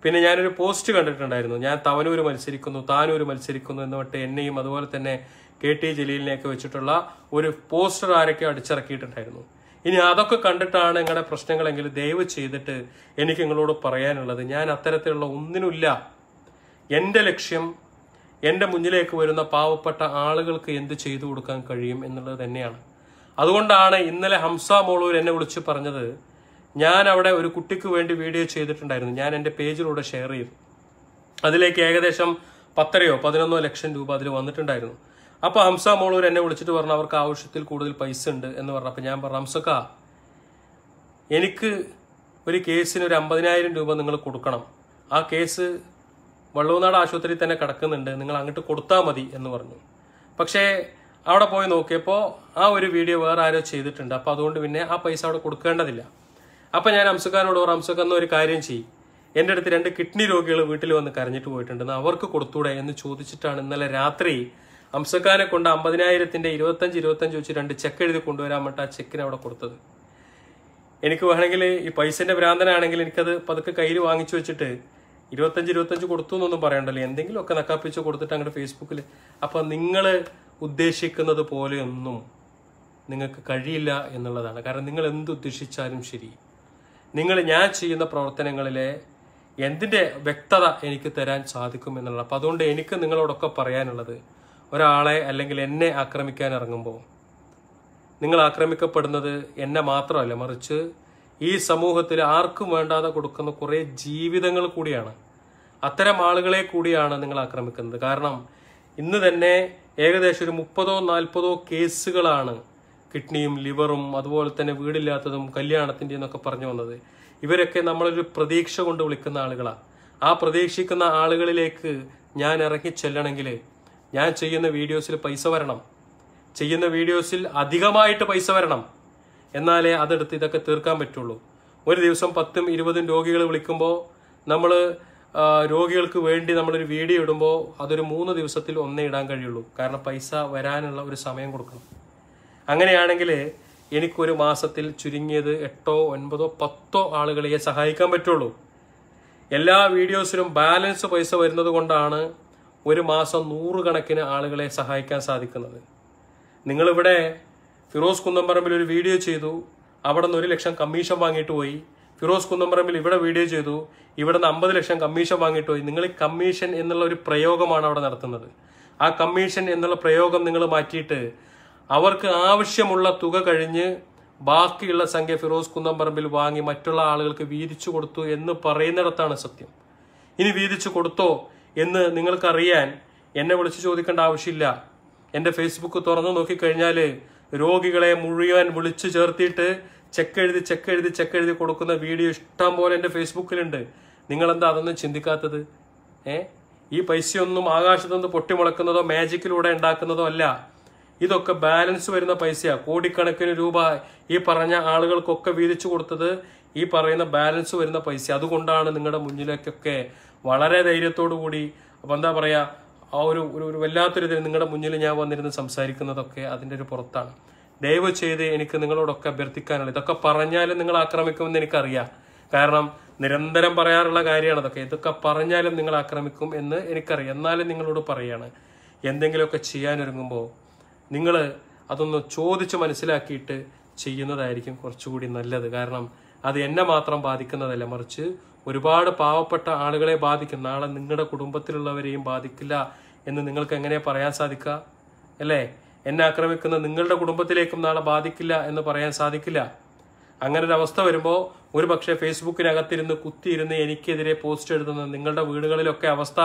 പിന്നെ ഞാനൊരു പോസ്റ്റ് കണ്ടിട്ടുണ്ടായിരുന്നു ഞാൻ തവനൂർ മത്സരിക്കുന്നു താനൂർ മത്സരിക്കുന്നു എന്ന് പറഞ്ഞിട്ട് എന്നെയും അതുപോലെ തന്നെ കെ ടി ജലീലിനെയൊക്കെ വെച്ചിട്ടുള്ള ഒരു പോസ്റ്റർ ആരൊക്കെ അടിച്ചിറക്കിയിട്ടുണ്ടായിരുന്നു ഇനി അതൊക്കെ കണ്ടിട്ടാണ് നിങ്ങളുടെ പ്രശ്നങ്ങളെങ്കിൽ ദയവ് ചെയ്തിട്ട് എനിക്ക് നിങ്ങളോട് പറയാനുള്ളത് ഞാൻ അത്തരത്തിലുള്ള ഒന്നിനുമില്ല എൻ്റെ ലക്ഷ്യം എൻ്റെ മുന്നിലേക്ക് വരുന്ന പാവപ്പെട്ട ആളുകൾക്ക് എന്ത് ചെയ്തു കൊടുക്കാൻ കഴിയും എന്നുള്ളത് തന്നെയാണ് അതുകൊണ്ടാണ് ഇന്നലെ ഹംസ മോളൂർ എന്നെ വിളിച്ച് പറഞ്ഞത് ഞാൻ അവിടെ ഒരു കുട്ടിക്ക് വേണ്ടി വീഡിയോ ചെയ്തിട്ടുണ്ടായിരുന്നു ഞാൻ എൻ്റെ പേജിലൂടെ ഷെയർ ചെയ്തു അതിലേക്ക് ഏകദേശം പത്തരയോ പതിനൊന്നോ ലക്ഷം രൂപ അതിൽ വന്നിട്ടുണ്ടായിരുന്നു അപ്പോൾ ഹംസ മോളൂർ എന്നെ വിളിച്ചിട്ട് പറഞ്ഞു അവർക്ക് ആവശ്യത്തിൽ കൂടുതൽ പൈസ ഉണ്ട് എന്ന് പറഞ്ഞു പറഞ്ഞപ്പോൾ ഞാൻ പറഞ്ഞു ഹംസക്ക എനിക്ക് ഒരു കേസിന് ഒരു അമ്പതിനായിരം രൂപ നിങ്ങൾ കൊടുക്കണം ആ കേസ് വള്ളൂർനാട് ആശുപത്രിയിൽ തന്നെ കിടക്കുന്നുണ്ട് നിങ്ങൾ അങ്ങോട്ട് കൊടുത്താൽ മതി എന്ന് പറഞ്ഞു പക്ഷേ അവിടെ പോയി നോക്കിയപ്പോൾ ആ ഒരു വീഡിയോ വേറെ ആരോ ചെയ്തിട്ടുണ്ട് അപ്പോൾ അതുകൊണ്ട് പിന്നെ ആ പൈസ അവിടെ കൊടുക്കേണ്ടതില്ല അപ്പം ഞാൻ അംസുഖാനോട് പറഞ്ഞു അംസുഖ എന്ന ഒരു കാര്യം ചെയ്യ് എൻ്റെ അടുത്ത് രണ്ട് കിഡ്നി രോഗികൾ വീട്ടിൽ വന്ന് കരഞ്ഞിട്ട് പോയിട്ടുണ്ടെന്ന് അവർക്ക് കൊടുത്തൂടെ എന്ന് ചോദിച്ചിട്ടാണ് ഇന്നലെ രാത്രി അംസക്കാനെ കൊണ്ട് അമ്പതിനായിരത്തിൻ്റെ ഇരുപത്തഞ്ച് ഇരുപത്തഞ്ച് വെച്ച് രണ്ട് ചെക്ക് എഴുതി കൊണ്ടുവരാൻ വേണ്ടി ആ ചെക്കിന് അവിടെ കൊടുത്തത് എനിക്ക് വേണമെങ്കിൽ ഈ പൈസൻ്റെ ഭ്രാന്തനാണെങ്കിൽ എനിക്കത് പതുക്കെ കയ്യിൽ വാങ്ങിച്ചു വെച്ചിട്ട് ഇരുപത്തഞ്ച് ഇരുപത്തഞ്ച് കൊടുത്തു എന്നൊന്നും പറയണ്ടല്ലോ എന്തെങ്കിലുമൊക്കെ നക്കാപ്പിച്ച് കൊടുത്തിട്ട് അങ്ങോട്ട് ഫേസ്ബുക്കിൽ അപ്പോൾ നിങ്ങൾ ഉദ്ദേശിക്കുന്നത് പോലെയൊന്നും നിങ്ങൾക്ക് കഴിയില്ല എന്നുള്ളതാണ് കാരണം നിങ്ങൾ എന്ത് ഉദ്ദേശിച്ചാലും ശരി നിങ്ങൾ ഞാൻ ചെയ്യുന്ന പ്രവർത്തനങ്ങളിലെ എന്തിൻ്റെ വ്യക്തത എനിക്ക് തരാൻ സാധിക്കും എന്നുള്ളത് അപ്പം അതുകൊണ്ട് എനിക്ക് നിങ്ങളോടൊക്കെ പറയാനുള്ളത് ഒരാളെ അല്ലെങ്കിൽ എന്നെ ആക്രമിക്കാൻ ഇറങ്ങുമ്പോൾ നിങ്ങൾ ആക്രമിക്കപ്പെടുന്നത് എന്നെ മാത്രമല്ല മറിച്ച് ഈ സമൂഹത്തിൽ ആർക്കും വേണ്ടാതെ കൊടുക്കുന്ന കുറേ ജീവിതങ്ങൾ കൂടിയാണ് അത്തരം ആളുകളെ കൂടിയാണ് നിങ്ങൾ ആക്രമിക്കുന്നത് കാരണം ഇന്ന് തന്നെ ഏകദേശം ഒരു മുപ്പതോ നാൽപ്പതോ കേസുകളാണ് കിഡ്നിയും ലിവറും അതുപോലെ തന്നെ വീടില്ലാത്തതും കല്യാണത്തിൻ്റെ എന്നൊക്കെ പറഞ്ഞു വന്നത് ഇവരൊക്കെ നമ്മളൊരു പ്രതീക്ഷ കൊണ്ട് വിളിക്കുന്ന ആളുകളാണ് ആ പ്രതീക്ഷിക്കുന്ന ആളുകളിലേക്ക് ഞാൻ ഇറങ്ങി ചെല്ലണമെങ്കിൽ ഞാൻ ചെയ്യുന്ന വീഡിയോസിൽ പൈസ വരണം ചെയ്യുന്ന വീഡിയോസിൽ അധികമായിട്ട് പൈസ വരണം എന്നാലേ അതെടുത്ത് ഇതൊക്കെ തീർക്കാൻ പറ്റുള്ളൂ ഒരു ദിവസം പത്തും ഇരുപതും രോഗികൾ വിളിക്കുമ്പോൾ നമ്മൾ രോഗികൾക്ക് വേണ്ടി നമ്മളൊരു വീഡിയോ ഇടുമ്പോൾ അതൊരു മൂന്ന് ദിവസത്തിൽ ഒന്നേ ഇടാൻ കഴിയുള്ളൂ കാരണം പൈസ വരാനുള്ള ഒരു സമയം കൊടുക്കണം അങ്ങനെയാണെങ്കിൽ എനിക്കൊരു മാസത്തിൽ ചുരുങ്ങിയത് എട്ടോ ഒൻപതോ പത്തോ ആളുകളെ സഹായിക്കാൻ പറ്റുള്ളൂ എല്ലാ വീഡിയോസിനും ബാലൻസ് പൈസ വരുന്നത് കൊണ്ടാണ് ഒരു മാസം നൂറുകണക്കിന് ആളുകളെ സഹായിക്കാൻ സാധിക്കുന്നത് നിങ്ങളിവിടെ ഫിറോസ് കുന്നംപറമ്പിൽ ഒരു വീഡിയോ ചെയ്തു അവിടെ നിന്ന് ഒരു ലക്ഷം കമ്മീഷൻ വാങ്ങിയിട്ട് പോയി ഫിറോസ് കുന്നംപറമ്പിൽ ഇവിടെ വീഡിയോ ചെയ്തു ഇവിടെ നിന്ന് അമ്പത് ലക്ഷം കമ്മീഷൻ വാങ്ങിയിട്ട് പോയി നിങ്ങൾ കമ്മീഷൻ എന്നുള്ള ഒരു പ്രയോഗമാണ് അവിടെ നടത്തുന്നത് ആ കമ്മീഷൻ എന്നുള്ള പ്രയോഗം നിങ്ങൾ മാറ്റിയിട്ട് അവർക്ക് ആവശ്യമുള്ള തുക കഴിഞ്ഞ് ബാക്കിയുള്ള സംഖ്യ ഫിറോസ് കുന്നംപറമ്പിൽ വാങ്ങി മറ്റുള്ള ആളുകൾക്ക് വീതിച്ചു കൊടുത്തു എന്ന് പറയുന്നിടത്താണ് സത്യം ഇനി വീതിച്ചു കൊടുത്തോ എന്ന് നിങ്ങൾക്കറിയാൻ എന്നെ വിളിച്ചു ചോദിക്കേണ്ട ആവശ്യമില്ല എൻ്റെ ഫേസ്ബുക്ക് തുറന്നു നോക്കിക്കഴിഞ്ഞാൽ രോഗികളെ മുഴുവൻ വിളിച്ചു ചേർത്തിയിട്ട് ചെക്ക് എഴുതി ചെക്ക് എഴുതി ചെക്ക് എഴുതി കൊടുക്കുന്ന വീഡിയോ ഇഷ്ടം പോലെ എൻ്റെ ഫേസ്ബുക്കിലുണ്ട് നിങ്ങളെന്താ അതൊന്നും ചിന്തിക്കാത്തത് ഏ ഈ പൈസയൊന്നും ആകാശത്തൊന്നും പൊട്ടിമുളക്കുന്നതോ മാജിക്കിലൂടെ ഉണ്ടാക്കുന്നതോ അല്ല ഇതൊക്കെ ബാലൻസ് വരുന്ന പൈസയാണ് കോടിക്കണക്കിന് രൂപ ഈ പറഞ്ഞ ആളുകൾക്കൊക്കെ വീതിച്ചു കൊടുത്തത് ഈ പറയുന്ന ബാലൻസ് വരുന്ന പൈസ അതുകൊണ്ടാണ് നിങ്ങളുടെ മുന്നിലേക്കൊക്കെ വളരെ ധൈര്യത്തോടു കൂടി അപ്പം എന്താ പറയുക ആ ഒരു ഒരു വല്ലാത്തൊരു ഇതിൽ നിങ്ങളുടെ മുന്നിൽ ഞാൻ വന്നിരുന്ന് സംസാരിക്കുന്നതൊക്കെ അതിൻ്റെ ഒരു പുറത്താണ് ദയവ് ചെയ്ത് എനിക്ക് നിങ്ങളോടൊക്കെ അഭ്യർത്ഥിക്കാനുള്ള ഇതൊക്കെ പറഞ്ഞാലും നിങ്ങൾ ആക്രമിക്കുമെന്ന് എനിക്കറിയാം കാരണം നിരന്തരം പറയാറുള്ള കാര്യമാണ് അതൊക്കെ ഇതൊക്കെ പറഞ്ഞാലും നിങ്ങൾ ആക്രമിക്കും എന്ന് എനിക്കറിയാം എന്നാലും നിങ്ങളോട് പറയാണ് എന്തെങ്കിലുമൊക്കെ ചെയ്യാനൊരുങ്ങുമ്പോൾ നിങ്ങൾ അതൊന്ന് ചോദിച്ച് മനസ്സിലാക്കിയിട്ട് ചെയ്യുന്നതായിരിക്കും കുറച്ചുകൂടി നല്ലത് കാരണം അത് എന്നെ മാത്രം ബാധിക്കുന്നതല്ല മറിച്ച് ഒരുപാട് പാവപ്പെട്ട ആളുകളെ ബാധിക്കും നാളെ നിങ്ങളുടെ കുടുംബത്തിലുള്ളവരെയും ബാധിക്കില്ല എന്ന് നിങ്ങൾക്ക് എങ്ങനെ പറയാൻ സാധിക്കുക അല്ലേ എന്നെ ആക്രമിക്കുന്ന നിങ്ങളുടെ കുടുംബത്തിലേക്കും നാളെ ബാധിക്കില്ല എന്ന് പറയാൻ സാധിക്കില്ല അങ്ങനെ ഒരു അവസ്ഥ വരുമ്പോൾ ഒരു പക്ഷേ ഫേസ്ബുക്കിനകത്തിരുന്ന് കുത്തിയിരുന്ന് എനിക്കെതിരെ പോസ്റ്റ് എഴുതുന്ന നിങ്ങളുടെ വീടുകളിലൊക്കെ അവസ്ഥ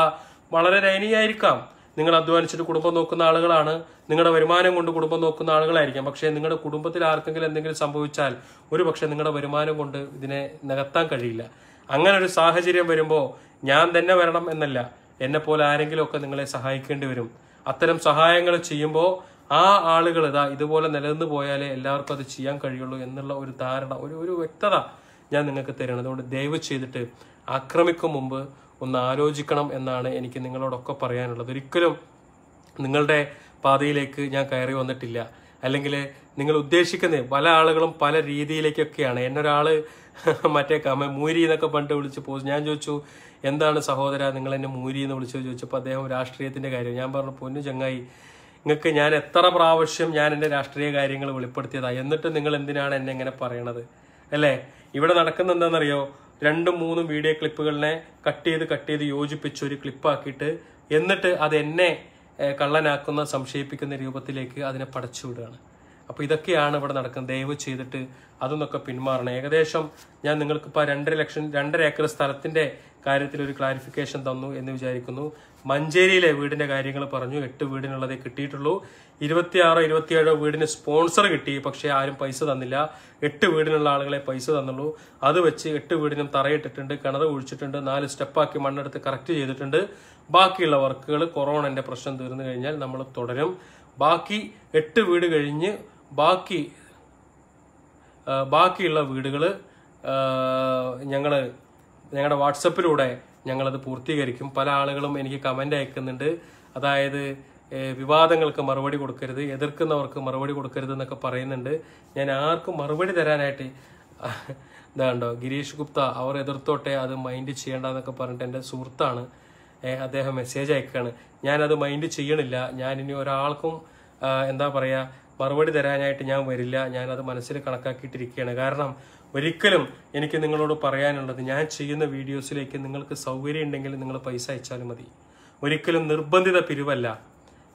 വളരെ ദയനീയായിരിക്കാം നിങ്ങൾ അധ്വാനിച്ചിട്ട് കുടുംബം നോക്കുന്ന ആളുകളാണ് നിങ്ങളുടെ വരുമാനം കൊണ്ട് കുടുംബം നോക്കുന്ന ആളുകളായിരിക്കാം പക്ഷേ നിങ്ങളുടെ കുടുംബത്തിൽ ആർക്കെങ്കിലും എന്തെങ്കിലും സംഭവിച്ചാൽ ഒരു പക്ഷേ നിങ്ങളുടെ വരുമാനം കൊണ്ട് ഇതിനെ നികത്താൻ കഴിയില്ല അങ്ങനെ ഒരു സാഹചര്യം വരുമ്പോൾ ഞാൻ തന്നെ വരണം എന്നല്ല എന്നെ പോലെ ആരെങ്കിലുമൊക്കെ നിങ്ങളെ സഹായിക്കേണ്ടി വരും അത്തരം സഹായങ്ങൾ ചെയ്യുമ്പോൾ ആ ആളുകൾ ഇതാ ഇതുപോലെ നിലനിന്ന് പോയാലേ എല്ലാവർക്കും അത് ചെയ്യാൻ കഴിയുള്ളൂ എന്നുള്ള ഒരു ധാരണ ഒരു ഒരു വ്യക്തത ഞാൻ നിങ്ങൾക്ക് തരണം അതുകൊണ്ട് ദയവ് ചെയ്തിട്ട് ആക്രമിക്കും മുമ്പ് ഒന്ന് ആലോചിക്കണം എന്നാണ് എനിക്ക് നിങ്ങളോടൊക്കെ പറയാനുള്ളത് ഒരിക്കലും നിങ്ങളുടെ പാതയിലേക്ക് ഞാൻ കയറി വന്നിട്ടില്ല അല്ലെങ്കിൽ നിങ്ങൾ ഉദ്ദേശിക്കുന്ന പല ആളുകളും പല രീതിയിലേക്കൊക്കെയാണ് എന്നൊരാൾ മറ്റേ കമ മൂരി എന്നൊക്കെ പണ്ട് വിളിച്ച് പോസ് ഞാൻ ചോദിച്ചു എന്താണ് സഹോദര നിങ്ങൾ എന്നെ മൂരി എന്ന് വിളിച്ചു ചോദിച്ചപ്പോൾ അദ്ദേഹം രാഷ്ട്രീയത്തിൻ്റെ കാര്യം ഞാൻ പറഞ്ഞു പൊന്നു ചങ്ങായി നിങ്ങൾക്ക് ഞാൻ എത്ര പ്രാവശ്യം ഞാൻ എൻ്റെ രാഷ്ട്രീയ കാര്യങ്ങൾ വെളിപ്പെടുത്തിയതാണ് എന്നിട്ട് നിങ്ങൾ എന്തിനാണ് എന്നെ ഇങ്ങനെ പറയണത് അല്ലേ ഇവിടെ നടക്കുന്ന എന്താണെന്നറിയോ രണ്ടും മൂന്നും വീഡിയോ ക്ലിപ്പുകളിനെ കട്ട് ചെയ്ത് കട്ട് ചെയ്ത് യോജിപ്പിച്ച് ഒരു ക്ലിപ്പാക്കിയിട്ട് എന്നിട്ട് അത് എന്നെ കള്ളനാക്കുന്ന സംശയിപ്പിക്കുന്ന രൂപത്തിലേക്ക് അതിനെ പടച്ചു വിടുകയാണ് അപ്പോൾ ഇതൊക്കെയാണ് ഇവിടെ നടക്കുന്നത് ദയവ് ചെയ്തിട്ട് അതൊന്നൊക്കെ പിന്മാറണം ഏകദേശം ഞാൻ നിങ്ങൾക്ക് രണ്ടര ലക്ഷം രണ്ടര ഏക്കർ സ്ഥലത്തിൻ്റെ കാര്യത്തിൽ ഒരു ക്ലാരിഫിക്കേഷൻ തന്നു എന്ന് വിചാരിക്കുന്നു മഞ്ചേരിയിലെ വീടിന്റെ കാര്യങ്ങൾ പറഞ്ഞു എട്ട് വീടിനുള്ളതേ കിട്ടിയിട്ടുള്ളൂ ഇരുപത്തിയാറോ ഇരുപത്തിയേഴോ വീടിന് സ്പോൺസർ കിട്ടി പക്ഷേ ആരും പൈസ തന്നില്ല എട്ട് വീടിനുള്ള ആളുകളെ പൈസ തന്നുള്ളൂ അത് വെച്ച് എട്ട് വീടിനും തറയിട്ടിട്ടുണ്ട് കിണർ കുഴിച്ചിട്ടുണ്ട് നാല് സ്റ്റെപ്പാക്കി മണ്ണെടുത്ത് കറക്റ്റ് ചെയ്തിട്ടുണ്ട് ബാക്കിയുള്ള വർക്കുകൾ കൊറോണന്റെ പ്രശ്നം തീർന്നു കഴിഞ്ഞാൽ നമ്മൾ തുടരും ബാക്കി എട്ട് വീട് കഴിഞ്ഞ് ബാക്കി ബാക്കിയുള്ള വീടുകൾ ഞങ്ങൾ ഞങ്ങളുടെ വാട്സപ്പിലൂടെ ഞങ്ങളത് പൂർത്തീകരിക്കും പല ആളുകളും എനിക്ക് കമൻ്റ് അയക്കുന്നുണ്ട് അതായത് വിവാദങ്ങൾക്ക് മറുപടി കൊടുക്കരുത് എതിർക്കുന്നവർക്ക് മറുപടി കൊടുക്കരുത് എന്നൊക്കെ പറയുന്നുണ്ട് ഞാൻ ആർക്കും മറുപടി തരാനായിട്ട് ഇതാണ്ടോ ഗിരീഷ് ഗുപ്ത അവർ എതിർത്തോട്ടെ അത് മൈൻഡ് ചെയ്യേണ്ട എന്നൊക്കെ പറഞ്ഞിട്ട് എൻ്റെ സുഹൃത്താണ് അദ്ദേഹം മെസ്സേജ് അയക്കുകയാണ് ഞാനത് മൈൻഡ് ചെയ്യണില്ല ഞാൻ ഇനി ഒരാൾക്കും എന്താ പറയുക മറുപടി തരാനായിട്ട് ഞാൻ വരില്ല ഞാനത് മനസ്സിൽ കണക്കാക്കിയിട്ടിരിക്കുകയാണ് കാരണം ഒരിക്കലും എനിക്ക് നിങ്ങളോട് പറയാനുള്ളത് ഞാൻ ചെയ്യുന്ന വീഡിയോസിലേക്ക് നിങ്ങൾക്ക് സൗകര്യം ഉണ്ടെങ്കിൽ നിങ്ങൾ പൈസ അയച്ചാലും മതി ഒരിക്കലും നിർബന്ധിത പിരിവല്ല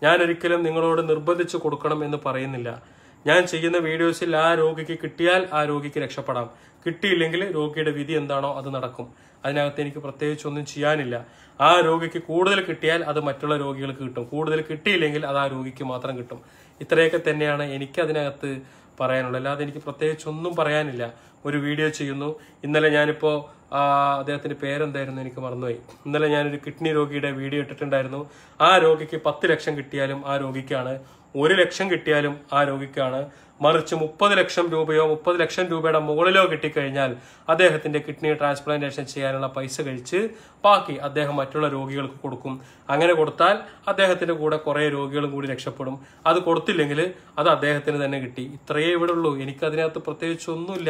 ഞാൻ ഒരിക്കലും നിങ്ങളോട് നിർബന്ധിച്ച് കൊടുക്കണം എന്ന് പറയുന്നില്ല ഞാൻ ചെയ്യുന്ന വീഡിയോസിൽ ആ രോഗിക്ക് കിട്ടിയാൽ ആ രോഗിക്ക് രക്ഷപ്പെടാം കിട്ടിയില്ലെങ്കിൽ രോഗിയുടെ വിധി എന്താണോ അത് നടക്കും അതിനകത്ത് എനിക്ക് പ്രത്യേകിച്ചൊന്നും ചെയ്യാനില്ല ആ രോഗിക്ക് കൂടുതൽ കിട്ടിയാൽ അത് മറ്റുള്ള രോഗികൾക്ക് കിട്ടും കൂടുതൽ കിട്ടിയില്ലെങ്കിൽ അത് ആ രോഗിക്ക് മാത്രം കിട്ടും ഇത്രയൊക്കെ തന്നെയാണ് എനിക്ക് അതിനകത്ത് പറയാനുള്ളത് അല്ലാതെ എനിക്ക് പ്രത്യേകിച്ചൊന്നും പറയാനില്ല ഒരു വീഡിയോ ചെയ്യുന്നു ഇന്നലെ ഞാനിപ്പോൾ അദ്ദേഹത്തിൻ്റെ പേരെന്തായിരുന്നു എനിക്ക് മറന്നുപോയി ഇന്നലെ ഞാനൊരു കിഡ്നി രോഗിയുടെ വീഡിയോ ഇട്ടിട്ടുണ്ടായിരുന്നു ആ രോഗിക്ക് പത്ത് ലക്ഷം കിട്ടിയാലും ആ രോഗിക്കാണ് ഒരു ലക്ഷം കിട്ടിയാലും ആ രോഗിക്കാണ് മറിച്ച് മുപ്പത് ലക്ഷം രൂപയോ മുപ്പത് ലക്ഷം രൂപയുടെ മുകളിലോ കിട്ടിക്കഴിഞ്ഞാൽ അദ്ദേഹത്തിന്റെ കിഡ്നി ട്രാൻസ്പ്ലാന്റേഷൻ ചെയ്യാനുള്ള പൈസ കഴിച്ച് ബാക്കി അദ്ദേഹം മറ്റുള്ള രോഗികൾക്ക് കൊടുക്കും അങ്ങനെ കൊടുത്താൽ അദ്ദേഹത്തിന്റെ കൂടെ കുറേ രോഗികളും കൂടി രക്ഷപ്പെടും അത് കൊടുത്തില്ലെങ്കിൽ അത് അദ്ദേഹത്തിന് തന്നെ കിട്ടി ഇത്രയേ ഇവിടെ ഉള്ളൂ എനിക്കതിനകത്ത് പ്രത്യേകിച്ചൊന്നുമില്ല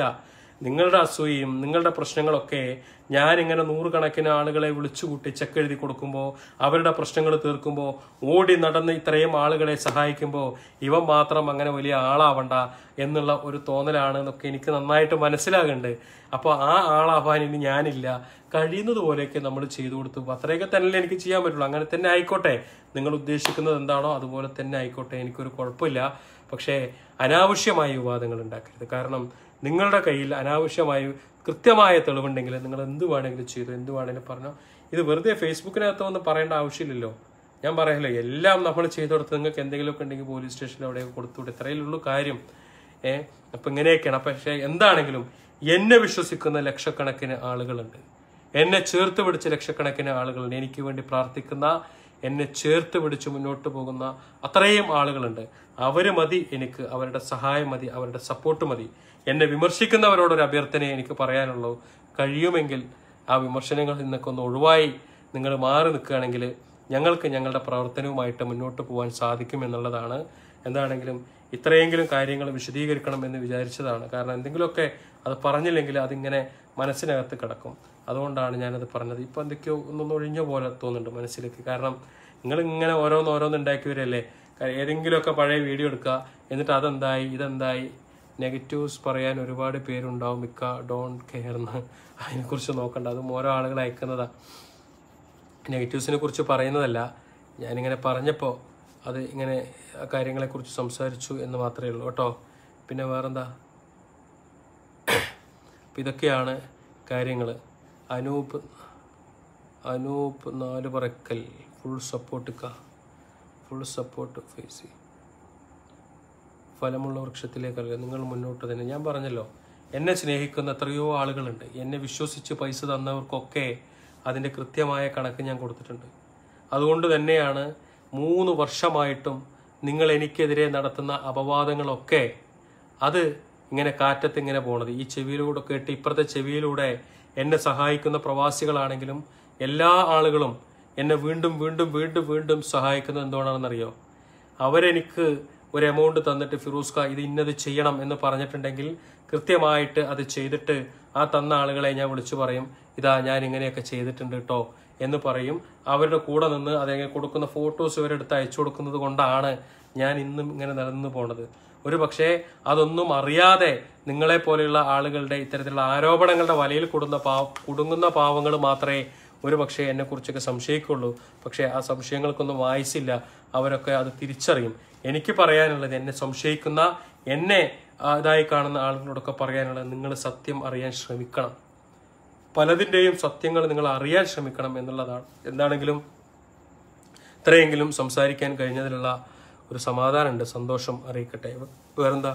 നിങ്ങളുടെ അസൂയയും നിങ്ങളുടെ പ്രശ്നങ്ങളൊക്കെ ഞാൻ ഇങ്ങനെ നൂറുകണക്കിന് ആളുകളെ വിളിച്ചുകൂട്ടി ചെക്ക് എഴുതി കൊടുക്കുമ്പോൾ അവരുടെ പ്രശ്നങ്ങൾ തീർക്കുമ്പോൾ ഓടി നടന്ന് ഇത്രയും ആളുകളെ സഹായിക്കുമ്പോൾ ഇവൻ മാത്രം അങ്ങനെ വലിയ ആളാവണ്ട എന്നുള്ള ഒരു തോന്നലാണ് എന്നൊക്കെ എനിക്ക് നന്നായിട്ട് മനസ്സിലാകുന്നുണ്ട് അപ്പോൾ ആ ആളാവാൻ ഇനി ഞാനില്ല കഴിയുന്നത് പോലെയൊക്കെ നമ്മൾ ചെയ്തു കൊടുത്തു അത്രയൊക്കെ തന്നെ എനിക്ക് ചെയ്യാൻ പറ്റുള്ളൂ അങ്ങനെ തന്നെ ആയിക്കോട്ടെ നിങ്ങൾ ഉദ്ദേശിക്കുന്നത് എന്താണോ അതുപോലെ തന്നെ ആയിക്കോട്ടെ എനിക്കൊരു കുഴപ്പമില്ല പക്ഷേ അനാവശ്യമായ വിവാദങ്ങൾ ഉണ്ടാക്കരുത് കാരണം നിങ്ങളുടെ കയ്യിൽ അനാവശ്യമായി കൃത്യമായ തെളിവുണ്ടെങ്കിൽ നിങ്ങൾ എന്ത് വേണമെങ്കിലും ചെയ്തു എന്ത് വേണമെങ്കിലും പറഞ്ഞു ഇത് വെറുതെ ഫേസ്ബുക്കിനകത്ത് വന്ന് പറയേണ്ട ആവശ്യമില്ലല്ലോ ഞാൻ പറയല്ലോ എല്ലാം നമ്മൾ ചെയ്തു കൊടുത്ത് നിങ്ങൾക്ക് എന്തെങ്കിലുമൊക്കെ ഉണ്ടെങ്കിൽ പോലീസ് സ്റ്റേഷനിൽ അവിടെയൊക്കെ ഇത്രയേ ഇത്രയിലുള്ളൂ കാര്യം ഏഹ് അപ്പം ഇങ്ങനെയൊക്കെയാണ് പക്ഷേ എന്താണെങ്കിലും എന്നെ വിശ്വസിക്കുന്ന ലക്ഷക്കണക്കിന് ആളുകളുണ്ട് എന്നെ ചേർത്ത് പിടിച്ച ലക്ഷക്കണക്കിന് ആളുകളുണ്ട് എനിക്ക് വേണ്ടി പ്രാർത്ഥിക്കുന്ന എന്നെ ചേർത്ത് പിടിച്ച് മുന്നോട്ട് പോകുന്ന അത്രയും ആളുകളുണ്ട് അവർ മതി എനിക്ക് അവരുടെ സഹായം മതി അവരുടെ സപ്പോർട്ട് മതി എന്നെ വിമർശിക്കുന്നവരോടൊരു അഭ്യർത്ഥന എനിക്ക് പറയാനുള്ളൂ കഴിയുമെങ്കിൽ ആ വിമർശനങ്ങളിൽ നിന്നൊക്കെ ഒന്ന് ഒഴിവായി നിങ്ങൾ മാറി നിൽക്കുകയാണെങ്കിൽ ഞങ്ങൾക്ക് ഞങ്ങളുടെ പ്രവർത്തനവുമായിട്ട് മുന്നോട്ട് പോകാൻ സാധിക്കും എന്നുള്ളതാണ് എന്താണെങ്കിലും ഇത്രയെങ്കിലും കാര്യങ്ങൾ വിശദീകരിക്കണം എന്ന് വിചാരിച്ചതാണ് കാരണം എന്തെങ്കിലുമൊക്കെ അത് പറഞ്ഞില്ലെങ്കിൽ അതിങ്ങനെ മനസ്സിനകത്ത് കിടക്കും അതുകൊണ്ടാണ് ഞാനത് പറഞ്ഞത് ഇപ്പം എന്തൊക്കെയോ ഒന്നൊന്ന് ഒഴിഞ്ഞ പോലെ തോന്നുന്നുണ്ട് മനസ്സിലേക്ക് കാരണം നിങ്ങൾ ഇങ്ങനെ ഓരോന്ന് ഓരോന്ന് വരല്ലേ ഏതെങ്കിലുമൊക്കെ പഴയ വീഡിയോ എടുക്കുക എന്നിട്ട് അതെന്തായി ഇതെന്തായി നെഗറ്റീവ്സ് പറയാൻ ഒരുപാട് പേരുണ്ടാവും മിക്ക ഡോൺ കെയർ എന്ന് അതിനെക്കുറിച്ച് നോക്കണ്ട അതും ഓരോ ആളുകൾ അയക്കുന്നതാണ് നെഗറ്റീവ്സിനെ കുറിച്ച് പറയുന്നതല്ല ഞാനിങ്ങനെ പറഞ്ഞപ്പോൾ അത് ഇങ്ങനെ കാര്യങ്ങളെക്കുറിച്ച് സംസാരിച്ചു എന്ന് മാത്രമേ ഉള്ളൂ കേട്ടോ പിന്നെ വേറെന്താ അപ്പം ഇതൊക്കെയാണ് കാര്യങ്ങൾ അനൂപ് അനൂപ് നാല് പറക്കൽ ഫുൾ സപ്പോർട്ട് കാ ഫുൾ സപ്പോർട്ട് ഫേസ് ചെയ്യും ഫലമുള്ള വൃക്ഷത്തിലേക്കല്ല നിങ്ങൾ മുന്നോട്ട് തന്നെ ഞാൻ പറഞ്ഞല്ലോ എന്നെ സ്നേഹിക്കുന്ന എത്രയോ ആളുകളുണ്ട് എന്നെ വിശ്വസിച്ച് പൈസ തന്നവർക്കൊക്കെ അതിൻ്റെ കൃത്യമായ കണക്ക് ഞാൻ കൊടുത്തിട്ടുണ്ട് അതുകൊണ്ട് തന്നെയാണ് മൂന്ന് വർഷമായിട്ടും നിങ്ങൾ എനിക്കെതിരെ നടത്തുന്ന അപവാദങ്ങളൊക്കെ അത് ഇങ്ങനെ കാറ്റത്ത് ഇങ്ങനെ പോണത് ഈ ചെവിയിലൂടെ കേട്ട് ഇപ്പുറത്തെ ചെവിയിലൂടെ എന്നെ സഹായിക്കുന്ന പ്രവാസികളാണെങ്കിലും എല്ലാ ആളുകളും എന്നെ വീണ്ടും വീണ്ടും വീണ്ടും വീണ്ടും സഹായിക്കുന്നത് എന്തുകൊണ്ടാണെന്നറിയോ അവരെനിക്ക് ഒരു എമൗണ്ട് തന്നിട്ട് ഫിറൂസ് ഖാ ഇത് ഇന്നത് ചെയ്യണം എന്ന് പറഞ്ഞിട്ടുണ്ടെങ്കിൽ കൃത്യമായിട്ട് അത് ചെയ്തിട്ട് ആ തന്ന ആളുകളെ ഞാൻ വിളിച്ചു പറയും ഇതാ ഞാൻ ഇങ്ങനെയൊക്കെ ചെയ്തിട്ടുണ്ട് കേട്ടോ എന്ന് പറയും അവരുടെ കൂടെ നിന്ന് അതെങ്ങനെ കൊടുക്കുന്ന ഫോട്ടോസ് ഇവരെടുത്ത് അയച്ചു കൊടുക്കുന്നത് കൊണ്ടാണ് ഞാൻ ഇന്നും ഇങ്ങനെ നടന്നു പോണത് ഒരു പക്ഷേ അതൊന്നും അറിയാതെ നിങ്ങളെ പോലെയുള്ള ആളുകളുടെ ഇത്തരത്തിലുള്ള ആരോപണങ്ങളുടെ വലയിൽ കൂടുന്ന പാവ കുടുങ്ങുന്ന പാവങ്ങൾ മാത്രമേ ഒരു പക്ഷേ എന്നെക്കുറിച്ചൊക്കെ സംശയിക്കുള്ളൂ പക്ഷേ ആ സംശയങ്ങൾക്കൊന്നും വായിച്ചില്ല അവരൊക്കെ അത് തിരിച്ചറിയും എനിക്ക് പറയാനുള്ളത് എന്നെ സംശയിക്കുന്ന എന്നെ ഇതായി കാണുന്ന ആളുകളോടൊക്കെ പറയാനുള്ളത് നിങ്ങൾ സത്യം അറിയാൻ ശ്രമിക്കണം പലതിൻ്റെയും സത്യങ്ങൾ നിങ്ങൾ അറിയാൻ ശ്രമിക്കണം എന്നുള്ളതാണ് എന്താണെങ്കിലും ഇത്രയെങ്കിലും സംസാരിക്കാൻ കഴിഞ്ഞതിലുള്ള ഒരു സമാധാനമുണ്ട് സന്തോഷം അറിയിക്കട്ടെ വേറെന്താ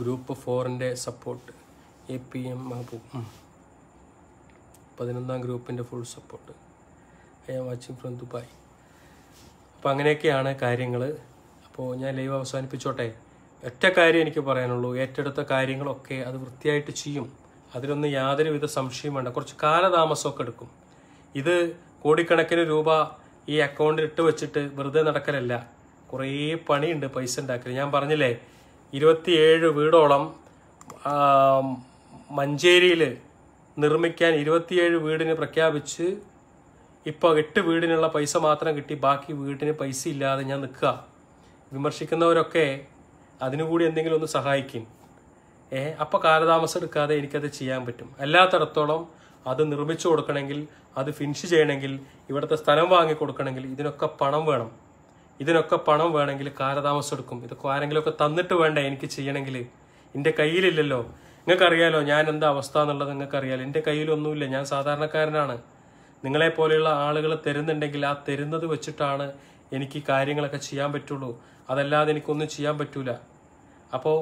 ഗ്രൂപ്പ് ഫോറിൻ്റെ support A P M Mahboob പതിനൊന്നാം ഗ്രൂപ്പിൻ്റെ full support I am watching from Dubai അപ്പോൾ അങ്ങനെയൊക്കെയാണ് കാര്യങ്ങൾ അപ്പോൾ ഞാൻ ലൈവ് അവസാനിപ്പിച്ചോട്ടെ ഒറ്റ കാര്യം എനിക്ക് പറയാനുള്ളൂ ഏറ്റെടുത്ത കാര്യങ്ങളൊക്കെ അത് വൃത്തിയായിട്ട് ചെയ്യും യാതൊരു യാതൊരുവിധ സംശയം വേണ്ട കുറച്ച് കാലതാമസമൊക്കെ എടുക്കും ഇത് കോടിക്കണക്കിന് രൂപ ഈ അക്കൗണ്ടിൽ ഇട്ട് വെച്ചിട്ട് വെറുതെ നടക്കലല്ല കുറേ പണിയുണ്ട് പൈസ ഉണ്ടാക്കല് ഞാൻ പറഞ്ഞില്ലേ ഇരുപത്തിയേഴ് വീടോളം മഞ്ചേരിയിൽ നിർമ്മിക്കാൻ ഇരുപത്തിയേഴ് വീടിന് പ്രഖ്യാപിച്ച് ഇപ്പോൾ എട്ട് വീടിനുള്ള പൈസ മാത്രം കിട്ടി ബാക്കി വീട്ടിന് പൈസ ഇല്ലാതെ ഞാൻ നിൽക്കുക വിമർശിക്കുന്നവരൊക്കെ അതിനുകൂടി എന്തെങ്കിലും ഒന്ന് സഹായിക്കും ഏ അപ്പോൾ കാലതാമസം എടുക്കാതെ എനിക്കത് ചെയ്യാൻ പറ്റും അല്ലാത്തടത്തോളം അത് നിർമ്മിച്ചു കൊടുക്കണമെങ്കിൽ അത് ഫിനിഷ് ചെയ്യണമെങ്കിൽ ഇവിടുത്തെ സ്ഥലം വാങ്ങി കൊടുക്കണമെങ്കിൽ ഇതിനൊക്കെ പണം വേണം ഇതിനൊക്കെ പണം വേണമെങ്കിൽ കാലതാമസം എടുക്കും ഇതൊക്കെ ആരെങ്കിലുമൊക്കെ തന്നിട്ട് വേണ്ട എനിക്ക് ചെയ്യണമെങ്കിൽ എൻ്റെ കയ്യിലില്ലല്ലോ നിങ്ങൾക്കറിയാലോ ഞാൻ എന്താ അവസ്ഥ എന്നുള്ളത് നിങ്ങൾക്കറിയാലോ എൻ്റെ കയ്യിലൊന്നുമില്ല ഞാൻ സാധാരണക്കാരനാണ് നിങ്ങളെപ്പോലെയുള്ള ആളുകൾ തരുന്നുണ്ടെങ്കിൽ ആ തരുന്നത് വെച്ചിട്ടാണ് എനിക്ക് കാര്യങ്ങളൊക്കെ ചെയ്യാൻ പറ്റുള്ളൂ അതല്ലാതെ എനിക്കൊന്നും ചെയ്യാൻ പറ്റൂല അപ്പോൾ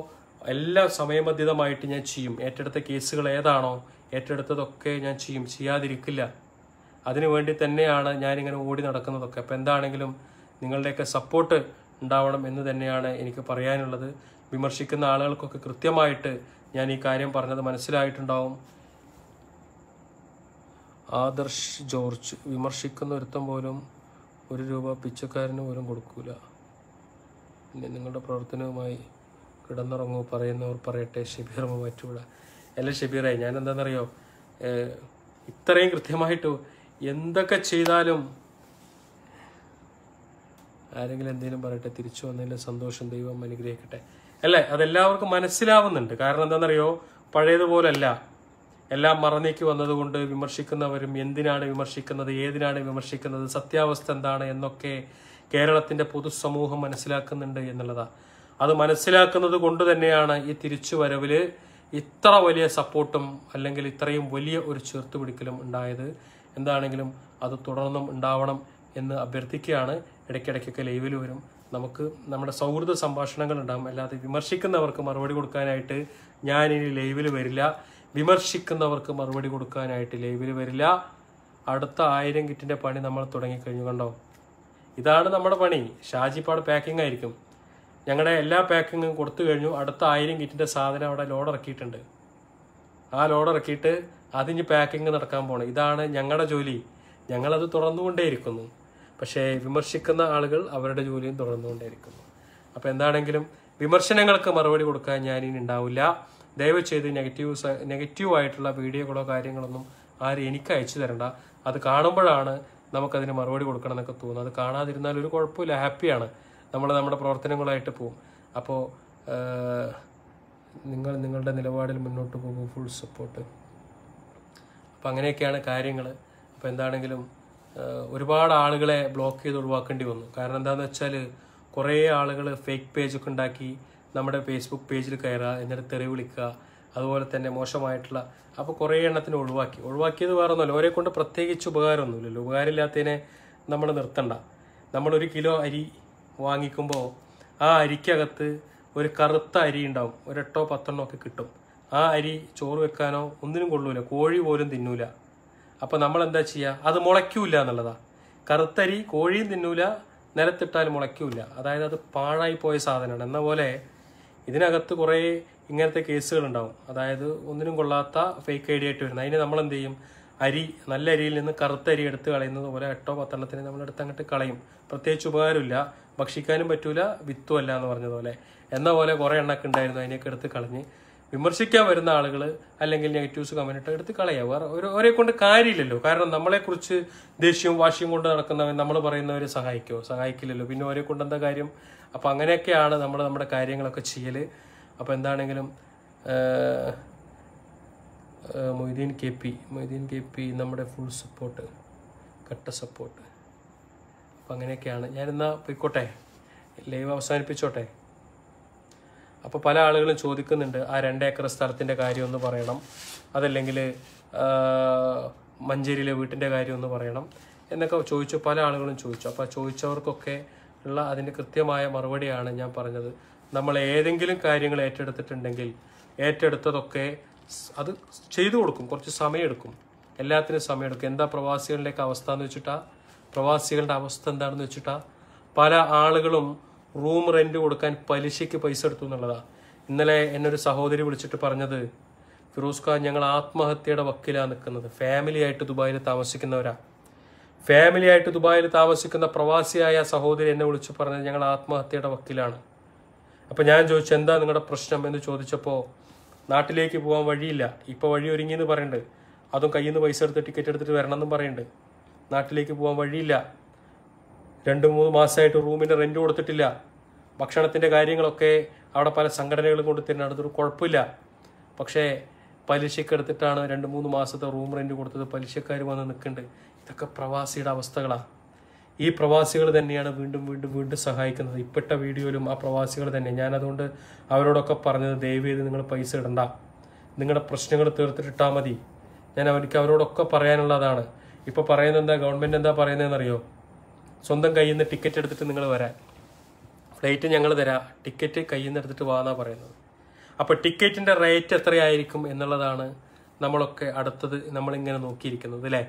എല്ലാ സമയബന്ധിതമായിട്ട് ഞാൻ ചെയ്യും ഏറ്റെടുത്ത കേസുകൾ ഏതാണോ ഏറ്റെടുത്തതൊക്കെ ഞാൻ ചെയ്യും ചെയ്യാതിരിക്കില്ല അതിനു വേണ്ടി തന്നെയാണ് ഞാനിങ്ങനെ ഓടി നടക്കുന്നതൊക്കെ അപ്പോൾ എന്താണെങ്കിലും നിങ്ങളുടെയൊക്കെ സപ്പോർട്ട് ഉണ്ടാവണം എന്ന് തന്നെയാണ് എനിക്ക് പറയാനുള്ളത് വിമർശിക്കുന്ന ആളുകൾക്കൊക്കെ കൃത്യമായിട്ട് ഞാൻ ഈ കാര്യം പറഞ്ഞത് മനസ്സിലായിട്ടുണ്ടാവും ആദർശ് ജോർജ് വിമർശിക്കുന്ന ഒരുത്തം പോലും ഒരു രൂപ പിച്ചക്കാരന് പോലും കൊടുക്കൂല പിന്നെ നിങ്ങളുടെ പ്രവർത്തനവുമായി കിടന്നിറങ്ങൂ പറയുന്നവർ പറയട്ടെ ഷബീർ മാറ്റൂട അല്ല ഷബീറായി ഞാൻ എന്താണെന്നറിയോ ഇത്രയും കൃത്യമായിട്ട് എന്തൊക്കെ ചെയ്താലും ആരെങ്കിലും എന്തെങ്കിലും പറയട്ടെ തിരിച്ചു വന്നതിൻ്റെ സന്തോഷം ദൈവം അനുഗ്രഹിക്കട്ടെ അല്ലേ അതെല്ലാവർക്കും മനസ്സിലാവുന്നുണ്ട് കാരണം എന്താണെന്നറിയോ പഴയതുപോലല്ല എല്ലാം മറന്നേക്ക് വന്നതുകൊണ്ട് വിമർശിക്കുന്നവരും എന്തിനാണ് വിമർശിക്കുന്നത് ഏതിനാണ് വിമർശിക്കുന്നത് സത്യാവസ്ഥ എന്താണ് എന്നൊക്കെ കേരളത്തിൻ്റെ പൊതുസമൂഹം മനസ്സിലാക്കുന്നുണ്ട് എന്നുള്ളതാണ് അത് മനസ്സിലാക്കുന്നത് കൊണ്ട് തന്നെയാണ് ഈ തിരിച്ചുവരവിൽ ഇത്ര വലിയ സപ്പോർട്ടും അല്ലെങ്കിൽ ഇത്രയും വലിയ ഒരു ചേർത്തുപിടിക്കലും ഉണ്ടായത് എന്താണെങ്കിലും അത് തുടർന്നും ഉണ്ടാവണം എന്ന് അഭ്യർത്ഥിക്കുകയാണ് ഇടയ്ക്കിടയ്ക്കൊക്കെ ലൈവിൽ വരും നമുക്ക് നമ്മുടെ സൗഹൃദ സംഭാഷണങ്ങൾ ഉണ്ടാകും അല്ലാതെ വിമർശിക്കുന്നവർക്ക് മറുപടി കൊടുക്കാനായിട്ട് ഞാൻ ഇനി ലൈവിൽ വരില്ല വിമർശിക്കുന്നവർക്ക് മറുപടി കൊടുക്കാനായിട്ട് ലൈവിൽ വരില്ല അടുത്ത ആയിരം കിറ്റിൻ്റെ പണി നമ്മൾ തുടങ്ങിക്കഴിഞ്ഞു കണ്ടോ ഇതാണ് നമ്മുടെ പണി ഷാജിപ്പാട് പാക്കിംഗ് ആയിരിക്കും ഞങ്ങളുടെ എല്ലാ പാക്കിങ്ങും കൊടുത്തു കഴിഞ്ഞു അടുത്ത ആയിരം കിറ്റിൻ്റെ സാധനം അവിടെ ലോഡ് ഇറക്കിയിട്ടുണ്ട് ആ ലോഡ് ഇറക്കിയിട്ട് അതിന് പാക്കിങ് നടക്കാൻ പോകണം ഇതാണ് ഞങ്ങളുടെ ജോലി ഞങ്ങളത് തുടർന്നുകൊണ്ടേയിരിക്കുന്നു പക്ഷേ വിമർശിക്കുന്ന ആളുകൾ അവരുടെ ജോലിയും തുടർന്നുകൊണ്ടേയിരിക്കുന്നു അപ്പോൾ എന്താണെങ്കിലും വിമർശനങ്ങൾക്ക് മറുപടി കൊടുക്കാൻ ഞാനിനി ഉണ്ടാവില്ല ദയവ് ചെയ്ത് നെഗറ്റീവ് ആയിട്ടുള്ള വീഡിയോകളോ കാര്യങ്ങളൊന്നും ആരും എനിക്ക് അയച്ചു തരണ്ട അത് കാണുമ്പോഴാണ് നമുക്കതിന് മറുപടി കൊടുക്കണം എന്നൊക്കെ തോന്നുന്നത് അത് കാണാതിരുന്നാൽ ഒരു കുഴപ്പമില്ല ഹാപ്പിയാണ് നമ്മൾ നമ്മുടെ പ്രവർത്തനങ്ങളായിട്ട് പോവും അപ്പോൾ നിങ്ങൾ നിങ്ങളുടെ നിലപാടിൽ മുന്നോട്ട് പോകും ഫുൾ സപ്പോർട്ട് അപ്പോൾ അങ്ങനെയൊക്കെയാണ് കാര്യങ്ങൾ അപ്പോൾ എന്താണെങ്കിലും ഒരുപാട് ആളുകളെ ബ്ലോക്ക് ചെയ്ത് ഒഴിവാക്കേണ്ടി വന്നു കാരണം എന്താണെന്ന് വെച്ചാൽ കുറേ ആളുകൾ ഫേക്ക് പേജൊക്കെ ഉണ്ടാക്കി നമ്മുടെ ഫേസ്ബുക്ക് പേജിൽ കയറുക എന്നിട്ട് തെറി വിളിക്കുക അതുപോലെ തന്നെ മോശമായിട്ടുള്ള അപ്പോൾ കുറേ എണ്ണത്തിന് ഒഴിവാക്കി ഒഴിവാക്കിയത് വേറെ ഒന്നുമല്ല ഓരോ കൊണ്ട് പ്രത്യേകിച്ച് ഉപകാരമൊന്നുമില്ലല്ലോ ഉപകാരമില്ലാത്തതിനെ നമ്മൾ നിർത്തണ്ട നമ്മളൊരു കിലോ അരി വാങ്ങിക്കുമ്പോൾ ആ അരിക്കകത്ത് ഒരു കറുത്ത അരി ഉണ്ടാവും ഒരെട്ടോ പത്തെണ്ണോ ഒക്കെ കിട്ടും ആ അരി ചോറ് വെക്കാനോ ഒന്നിനും കൊള്ളൂല കോഴി പോലും തിന്നൂല അപ്പോൾ നമ്മൾ എന്താ ചെയ്യുക അത് മുളയ്ക്കൂല എന്നുള്ളതാണ് കറുത്തരി കോഴിയും തിന്നൂല നിലത്തിട്ടാൽ മുളയ്ക്കൂല അതായത് അത് പാഴായി പോയ സാധനമാണ് എന്ന പോലെ ഇതിനകത്ത് കുറേ ഇങ്ങനത്തെ കേസുകൾ ഉണ്ടാവും അതായത് ഒന്നിനും കൊള്ളാത്ത ഫേക്ക് ഐ ഡി ആയിട്ട് വരുന്നത് അതിന് നമ്മൾ എന്ത് ചെയ്യും അരി നല്ല അരിയിൽ നിന്ന് കറുത്ത അരി എടുത്ത് കളയുന്നത് പോലെ എട്ടോ പത്തെണ്ണത്തിന് നമ്മൾ എടുത്ത് അങ്ങോട്ട് കളയും പ്രത്യേകിച്ച് ഉപകാരമില്ല ഭക്ഷിക്കാനും പറ്റൂല വിത്തുമല്ല എന്ന് പറഞ്ഞതുപോലെ എന്ന പോലെ കുറെ എണ്ണൊക്കെ ഉണ്ടായിരുന്നു അതിനെയൊക്കെ എടുത്ത് കളഞ്ഞ് വിമർശിക്കാൻ വരുന്ന ആളുകൾ അല്ലെങ്കിൽ നെഗറ്റീവ്സ് കമൻറ്റ് എടുത്ത് കളയാം വേറെ ഒരു ഒരേ കൊണ്ട് കാര്യമില്ലല്ലോ കാരണം നമ്മളെക്കുറിച്ച് ദേഷ്യവും വാശിയും കൊണ്ട് നടക്കുന്നവർ നമ്മൾ പറയുന്നവർ സഹായിക്കുമോ സഹായിക്കില്ലല്ലോ പിന്നെ ഒരേ കൊണ്ട് എന്താ കാര്യം അപ്പോൾ അങ്ങനെയൊക്കെയാണ് നമ്മൾ നമ്മുടെ കാര്യങ്ങളൊക്കെ ചെയ്യൽ അപ്പോൾ എന്താണെങ്കിലും Moideen K P Moideen K P നമ്മുടെ ഫുൾ സപ്പോർട്ട് കട്ട സപ്പോർട്ട് അപ്പം അങ്ങനെയൊക്കെയാണ് ഞാനെന്നാ പോയിക്കോട്ടെ ലൈവ് അവസാനിപ്പിച്ചോട്ടെ അപ്പോൾ പല ആളുകളും ചോദിക്കുന്നുണ്ട് ആ രണ്ട് ഏക്കർ സ്ഥലത്തിൻ്റെ കാര്യം ഒന്ന് പറയണം അതല്ലെങ്കിൽ മഞ്ചേരിയിലെ വീട്ടിൻ്റെ കാര്യം ഒന്ന് പറയണം എന്നൊക്കെ ചോദിച്ചു പല ആളുകളും ചോദിച്ചു അപ്പോൾ ചോദിച്ചവർക്കൊക്കെ ഉള്ള അതിൻ്റെ കൃത്യമായ മറുപടിയാണ് ഞാൻ പറഞ്ഞത് നമ്മൾ ഏതെങ്കിലും കാര്യങ്ങൾ ഏറ്റെടുത്തിട്ടുണ്ടെങ്കിൽ ഏറ്റെടുത്തതൊക്കെ അത് ചെയ്തു കൊടുക്കും കുറച്ച് സമയമെടുക്കും എല്ലാത്തിനും സമയമെടുക്കും എന്താ പ്രവാസികളുടെയൊക്കെ അവസ്ഥ എന്ന് വെച്ചിട്ടാ പ്രവാസികളുടെ അവസ്ഥ എന്താണെന്ന് വെച്ചിട്ടാ പല ആളുകളും റൂം റെൻറ്റ് കൊടുക്കാൻ പലിശയ്ക്ക് പൈസ എടുത്തു എന്നുള്ളതാണ് ഇന്നലെ എന്നൊരു സഹോദരി വിളിച്ചിട്ട് പറഞ്ഞത് ഫിറോസ് ഖാൻ ഞങ്ങൾ ആത്മഹത്യയുടെ വക്കിലാണ് നിൽക്കുന്നത് ഫാമിലി ആയിട്ട് ദുബായിൽ താമസിക്കുന്നവരാണ് ഫാമിലി ആയിട്ട് ദുബായിൽ താമസിക്കുന്ന പ്രവാസിയായ സഹോദരി എന്നെ വിളിച്ചു പറഞ്ഞത് ഞങ്ങൾ ആത്മഹത്യയുടെ വക്കിലാണ് അപ്പോൾ ഞാൻ ചോദിച്ചു എന്താ നിങ്ങളുടെ പ്രശ്നം എന്ന് ചോദിച്ചപ്പോൾ നാട്ടിലേക്ക് പോകാൻ വഴിയില്ല ഇപ്പോൾ വഴി ഒരുങ്ങിയെന്ന് പറയുന്നുണ്ട് അതും കയ്യിൽ നിന്ന് പൈസ എടുത്ത് ടിക്കറ്റ് എടുത്തിട്ട് എന്നും പറയുന്നുണ്ട് നാട്ടിലേക്ക് പോകാൻ വഴിയില്ല രണ്ട് മൂന്ന് മാസമായിട്ട് റൂമിൻ്റെ റെൻറ്റ് കൊടുത്തിട്ടില്ല ഭക്ഷണത്തിൻ്റെ കാര്യങ്ങളൊക്കെ അവിടെ പല സംഘടനകളും കൊണ്ട് തരുന്നുണ്ട് അതൊരു കുഴപ്പമില്ല പക്ഷേ പലിശയ്ക്ക് എടുത്തിട്ടാണ് രണ്ട് മൂന്ന് മാസത്തെ റൂം റെൻറ്റ് കൊടുത്തത് പലിശക്കാർ വന്ന് നിൽക്കുന്നുണ്ട് ഇതൊക്കെ പ്രവാസിയുടെ അവസ്ഥകളാണ് ഈ പ്രവാസികൾ തന്നെയാണ് വീണ്ടും വീണ്ടും വീണ്ടും സഹായിക്കുന്നത് ഇപ്പോഴത്തെ വീഡിയോയിലും ആ പ്രവാസികൾ തന്നെ ഞാനതുകൊണ്ട് അവരോടൊക്കെ പറഞ്ഞത് ദയവേത് നിങ്ങൾ പൈസ ഇടണ്ട നിങ്ങളുടെ പ്രശ്നങ്ങൾ തീർത്തിട്ടിട്ടാൽ മതി ഞാൻ അവർക്ക് അവരോടൊക്കെ പറയാനുള്ളതാണ് ഇപ്പോൾ പറയുന്നത് എന്താ ഗവൺമെൻറ് എന്താ പറയുന്നതെന്നറിയോ സ്വന്തം കയ്യിൽ നിന്ന് ടിക്കറ്റ് എടുത്തിട്ട് നിങ്ങൾ വരാൻ ഫ്ലൈറ്റ് ഞങ്ങൾ തരാം ടിക്കറ്റ് കയ്യിൽ നിന്ന് എടുത്തിട്ട് വാന്നാ പറയുന്നത് അപ്പോൾ ടിക്കറ്റിൻ്റെ റേറ്റ് എത്രയായിരിക്കും എന്നുള്ളതാണ് നമ്മളൊക്കെ അടുത്തത് നമ്മളിങ്ങനെ നോക്കിയിരിക്കുന്നത് അല്ലേ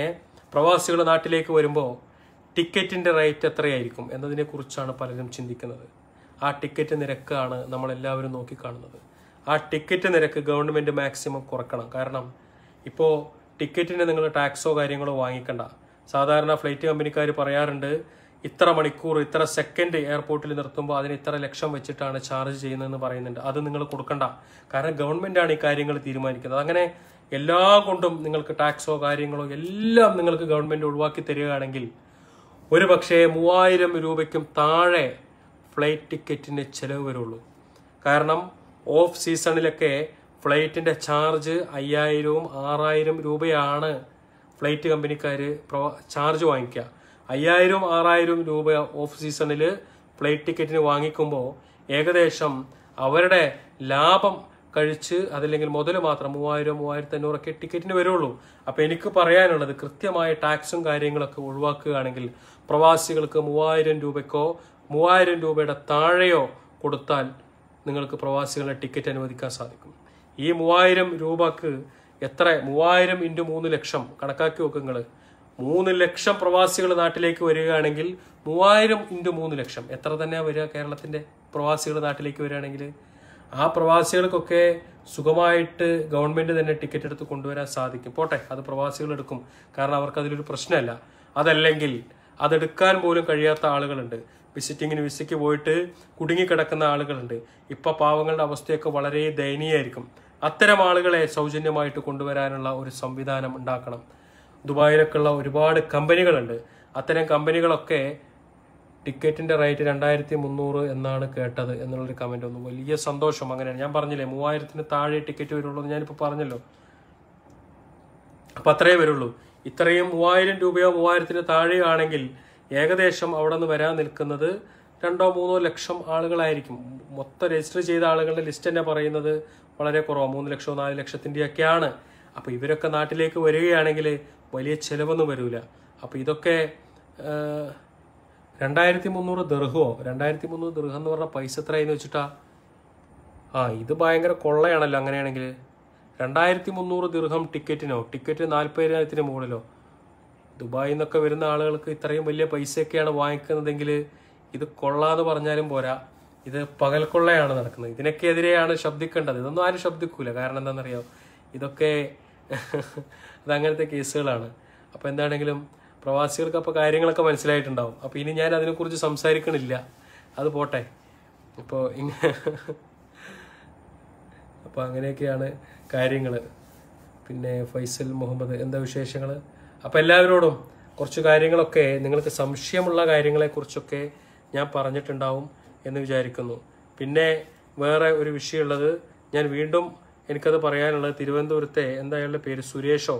ഏ പ്രവാസികൾ നാട്ടിലേക്ക് വരുമ്പോൾ ടിക്കറ്റിൻ്റെ റേറ്റ് എത്രയായിരിക്കും എന്നതിനെക്കുറിച്ചാണ് പലരും ചിന്തിക്കുന്നത് ആ ടിക്കറ്റ് നിരക്കാണ് നമ്മളെല്ലാവരും നോക്കിക്കാണുന്നത് ആ ടിക്കറ്റ് നിരക്ക് ഗവൺമെൻറ് മാക്സിമം കുറക്കണം കാരണം ഇപ്പോൾ ടിക്കറ്റിന് നിങ്ങൾ ടാക്സോ കാര്യങ്ങളോ വാങ്ങിക്കണ്ട സാധാരണ ഫ്ലൈറ്റ് കമ്പനിക്കാർ പറയാറുണ്ട് ഇത്ര മണിക്കൂർ ഇത്ര സെക്കൻഡ് എയർപോർട്ടിൽ നിർത്തുമ്പോൾ അതിന് ഇത്ര ലക്ഷം വെച്ചിട്ടാണ് ചാർജ് ചെയ്യുന്നതെന്ന് പറയുന്നുണ്ട് അത് നിങ്ങൾ കൊടുക്കണ്ട കാരണം ഗവൺമെൻറ്റാണ് ഈ കാര്യങ്ങൾ തീരുമാനിക്കുന്നത് അങ്ങനെ എല്ലാ കൊണ്ടും നിങ്ങൾക്ക് ടാക്സോ കാര്യങ്ങളോ എല്ലാം നിങ്ങൾക്ക് ഗവൺമെൻറ് ഒഴിവാക്കി തരികയാണെങ്കിൽ ഒരു പക്ഷേ മൂവായിരം രൂപയ്ക്കും താഴെ ഫ്ലൈറ്റ് ടിക്കറ്റിന് ചിലവ് വരുള്ളൂ കാരണം ഓഫ് സീസണിലൊക്കെ ഫ്ലൈറ്റിൻ്റെ ചാർജ് അയ്യായിരവും ആറായിരം രൂപയാണ് ഫ്ലൈറ്റ് കമ്പനിക്കാർ ചാർജ് വാങ്ങിക്കുക അയ്യായിരം ആറായിരം രൂപ ഓഫ് സീസണിൽ ഫ്ലൈറ്റ് ടിക്കറ്റിന് വാങ്ങിക്കുമ്പോൾ ഏകദേശം അവരുടെ ലാഭം കഴിച്ച് അതല്ലെങ്കിൽ മുതൽ മാത്രം മൂവായിരം മൂവായിരത്തി അഞ്ഞൂറൊക്കെ ടിക്കറ്റിന് വരുള്ളൂ അപ്പോൾ എനിക്ക് പറയാനുള്ളത് കൃത്യമായ ടാക്സും കാര്യങ്ങളൊക്കെ ഒഴിവാക്കുകയാണെങ്കിൽ പ്രവാസികൾക്ക് മൂവായിരം രൂപയ്ക്കോ മൂവായിരം രൂപയുടെ താഴെയോ കൊടുത്താൽ നിങ്ങൾക്ക് പ്രവാസികളുടെ ടിക്കറ്റ് അനുവദിക്കാൻ സാധിക്കും ഈ മൂവായിരം രൂപക്ക് എത്ര മൂവായിരം ഇൻറ്റു മൂന്ന് ലക്ഷം കണക്കാക്കി വെക്കുക മൂന്ന് ലക്ഷം പ്രവാസികൾ നാട്ടിലേക്ക് വരികയാണെങ്കിൽ മൂവായിരം ഇൻറ്റു മൂന്ന് ലക്ഷം എത്ര തന്നെയാണ് വരിക കേരളത്തിൻ്റെ പ്രവാസികൾ നാട്ടിലേക്ക് വരികയാണെങ്കിൽ ആ പ്രവാസികൾക്കൊക്കെ സുഖമായിട്ട് ഗവൺമെൻറ് തന്നെ ടിക്കറ്റ് എടുത്ത് കൊണ്ടുവരാൻ സാധിക്കും പോട്ടെ അത് പ്രവാസികൾ എടുക്കും കാരണം അവർക്ക് അതിലൊരു പ്രശ്നമല്ല അതല്ലെങ്കിൽ അതെടുക്കാൻ പോലും കഴിയാത്ത ആളുകളുണ്ട് വിസിറ്റിങ്ങിന് വിസയ്ക്ക് പോയിട്ട് കുടുങ്ങിക്കിടക്കുന്ന ആളുകളുണ്ട് ഇപ്പം പാവങ്ങളുടെ അവസ്ഥയൊക്കെ വളരെ ദയനീയമായിരിക്കും അത്തരം ആളുകളെ സൗജന്യമായിട്ട് കൊണ്ടുവരാനുള്ള ഒരു സംവിധാനം ഉണ്ടാക്കണം ദുബായിലൊക്കെ ഉള്ള ഒരുപാട് കമ്പനികളുണ്ട് അത്തരം കമ്പനികളൊക്കെ ടിക്കറ്റിൻ്റെ റേറ്റ് രണ്ടായിരത്തി മുന്നൂറ് എന്നാണ് കേട്ടത് എന്നുള്ളൊരു കമൻ്റ് ഒന്ന് വലിയ സന്തോഷം അങ്ങനെയാണ് ഞാൻ പറഞ്ഞില്ലേ മൂവായിരത്തിന് താഴെ ടിക്കറ്റ് വരുള്ളൂ എന്ന് ഞാനിപ്പോൾ പറഞ്ഞല്ലോ അപ്പം അത്രയേ വരുള്ളൂ ഇത്രയും മൂവായിരം രൂപയോ മൂവായിരത്തിന് താഴെയോ ആണെങ്കിൽ ഏകദേശം അവിടെ നിന്ന് വരാൻ നിൽക്കുന്നത് രണ്ടോ മൂന്നോ ലക്ഷം ആളുകളായിരിക്കും മൊത്തം രജിസ്റ്റർ ചെയ്ത ആളുകളുടെ ലിസ്റ്റ് തന്നെ പറയുന്നത് വളരെ കുറവാണ് മൂന്ന് ലക്ഷമോ നാല് ലക്ഷത്തിൻ്റെയൊക്കെയാണ് അപ്പോൾ ഇവരൊക്കെ നാട്ടിലേക്ക് വരികയാണെങ്കിൽ വലിയ ചിലവൊന്നും വരില്ല അപ്പോൾ ഇതൊക്കെ രണ്ടായിരത്തി മുന്നൂറ് ദർഹമോ രണ്ടായിരത്തി മുന്നൂറ് ദർഹം എന്ന് പറഞ്ഞ പൈസ എത്രയെന്ന് വെച്ചിട്ടാ ആ ഇത് ഭയങ്കര കൊള്ളയാണല്ലോ അങ്ങനെയാണെങ്കിൽ രണ്ടായിരത്തി മുന്നൂറ് ദീർഘം ടിക്കറ്റിനോ ടിക്കറ്റ് നാൽപ്പതിനായിരത്തിന് മുകളിലോ ദുബായിൽ നിന്നൊക്കെ വരുന്ന ആളുകൾക്ക് ഇത്രയും വലിയ പൈസയൊക്കെയാണ് വാങ്ങിക്കുന്നതെങ്കിൽ ഇത് കൊള്ളാന്ന് പറഞ്ഞാലും പോരാ ഇത് പകൽക്കൊള്ളയാണ് നടക്കുന്നത് ഇതിനൊക്കെ എതിരെയാണ് ശബ്ദിക്കേണ്ടത് ഇതൊന്നും ആരും ശബ്ദിക്കൂല കാരണം എന്താണെന്നറിയാം ഇതൊക്കെ അതങ്ങനത്തെ കേസുകളാണ് അപ്പോൾ എന്താണെങ്കിലും പ്രവാസികൾക്ക് അപ്പോൾ കാര്യങ്ങളൊക്കെ മനസ്സിലായിട്ടുണ്ടാവും അപ്പോൾ ഇനി ഞാൻ അതിനെക്കുറിച്ച് സംസാരിക്കണില്ല അത് പോട്ടെ ഇപ്പോൾ ഇങ്ങ അപ്പോൾ അങ്ങനെയൊക്കെയാണ് കാര്യങ്ങൾ പിന്നെ ഫൈസൽ മുഹമ്മദ് എന്താ വിശേഷങ്ങൾ അപ്പോൾ എല്ലാവരോടും കുറച്ച് കാര്യങ്ങളൊക്കെ നിങ്ങൾക്ക് സംശയമുള്ള കാര്യങ്ങളെക്കുറിച്ചൊക്കെ ഞാൻ പറഞ്ഞിട്ടുണ്ടാവും എന്ന് വിചാരിക്കുന്നു പിന്നെ വേറെ ഒരു വിഷയമുള്ളത് ഞാൻ വീണ്ടും എനിക്കത് പറയാനുള്ളത് തിരുവനന്തപുരത്തെ എന്താ അയാളുടെ പേര് സുരേഷോ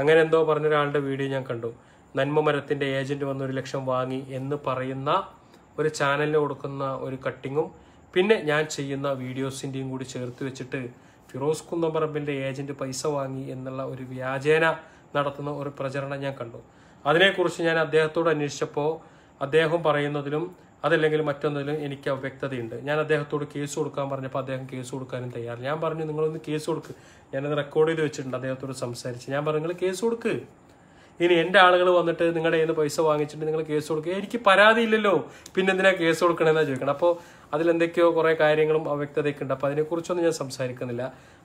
അങ്ങനെ എന്തോ പറഞ്ഞ ഒരാളുടെ വീഡിയോ ഞാൻ കണ്ടു നന്മ മരത്തിൻ്റെ ഏജൻറ്റ് വന്ന് ഒരു ലക്ഷം വാങ്ങി എന്ന് പറയുന്ന ഒരു ചാനലിന് കൊടുക്കുന്ന ഒരു കട്ടിങ്ങും പിന്നെ ഞാൻ ചെയ്യുന്ന വീഡിയോസിൻ്റെയും കൂടി ചേർത്ത് വെച്ചിട്ട് ഫിറോസ് കുന്നംപറമ്പിൻ്റെ ഏജൻറ്റ് പൈസ വാങ്ങി എന്നുള്ള ഒരു വ്യാജേന നടത്തുന്ന ഒരു പ്രചരണം ഞാൻ കണ്ടു അതിനെക്കുറിച്ച് ഞാൻ അദ്ദേഹത്തോട് അന്വേഷിച്ചപ്പോൾ അദ്ദേഹം പറയുന്നതിലും അതല്ലെങ്കിൽ മറ്റൊന്നിലും എനിക്ക് അവ്യക്തതയുണ്ട് ഞാൻ അദ്ദേഹത്തോട് കേസ് കൊടുക്കാൻ പറഞ്ഞപ്പോൾ അദ്ദേഹം കേസ് കൊടുക്കാനും തയ്യാറ് ഞാൻ പറഞ്ഞു നിങ്ങളൊന്ന് കേസ് കൊടുക്ക് ഞാനത് റെക്കോർഡ് ചെയ്ത് വെച്ചിട്ടുണ്ട് അദ്ദേഹത്തോട് സംസാരിച്ച് ഞാൻ പറഞ്ഞു നിങ്ങൾ കേസ് കൊടുക്ക് ഇനി എൻ്റെ ആളുകൾ വന്നിട്ട് നിങ്ങളുടെ കയ്യിൽ നിന്ന് പൈസ വാങ്ങിച്ചിട്ട് നിങ്ങൾ കേസ് കൊടുക്കുക എനിക്ക് പരാതിയില്ലല്ലോ പിന്നെ എന്തിനാണ് കേസ് കൊടുക്കണമെന്നാണ് ചോദിക്കണം അപ്പോൾ അതിലെന്തൊക്കെയോ കുറേ കാര്യങ്ങളും അവ്യക്തതയൊക്കെ ഉണ്ട് അപ്പോൾ അതിനെക്കുറിച്ചൊന്നും ഞാൻ സംസാരിക്കുന്നില്ല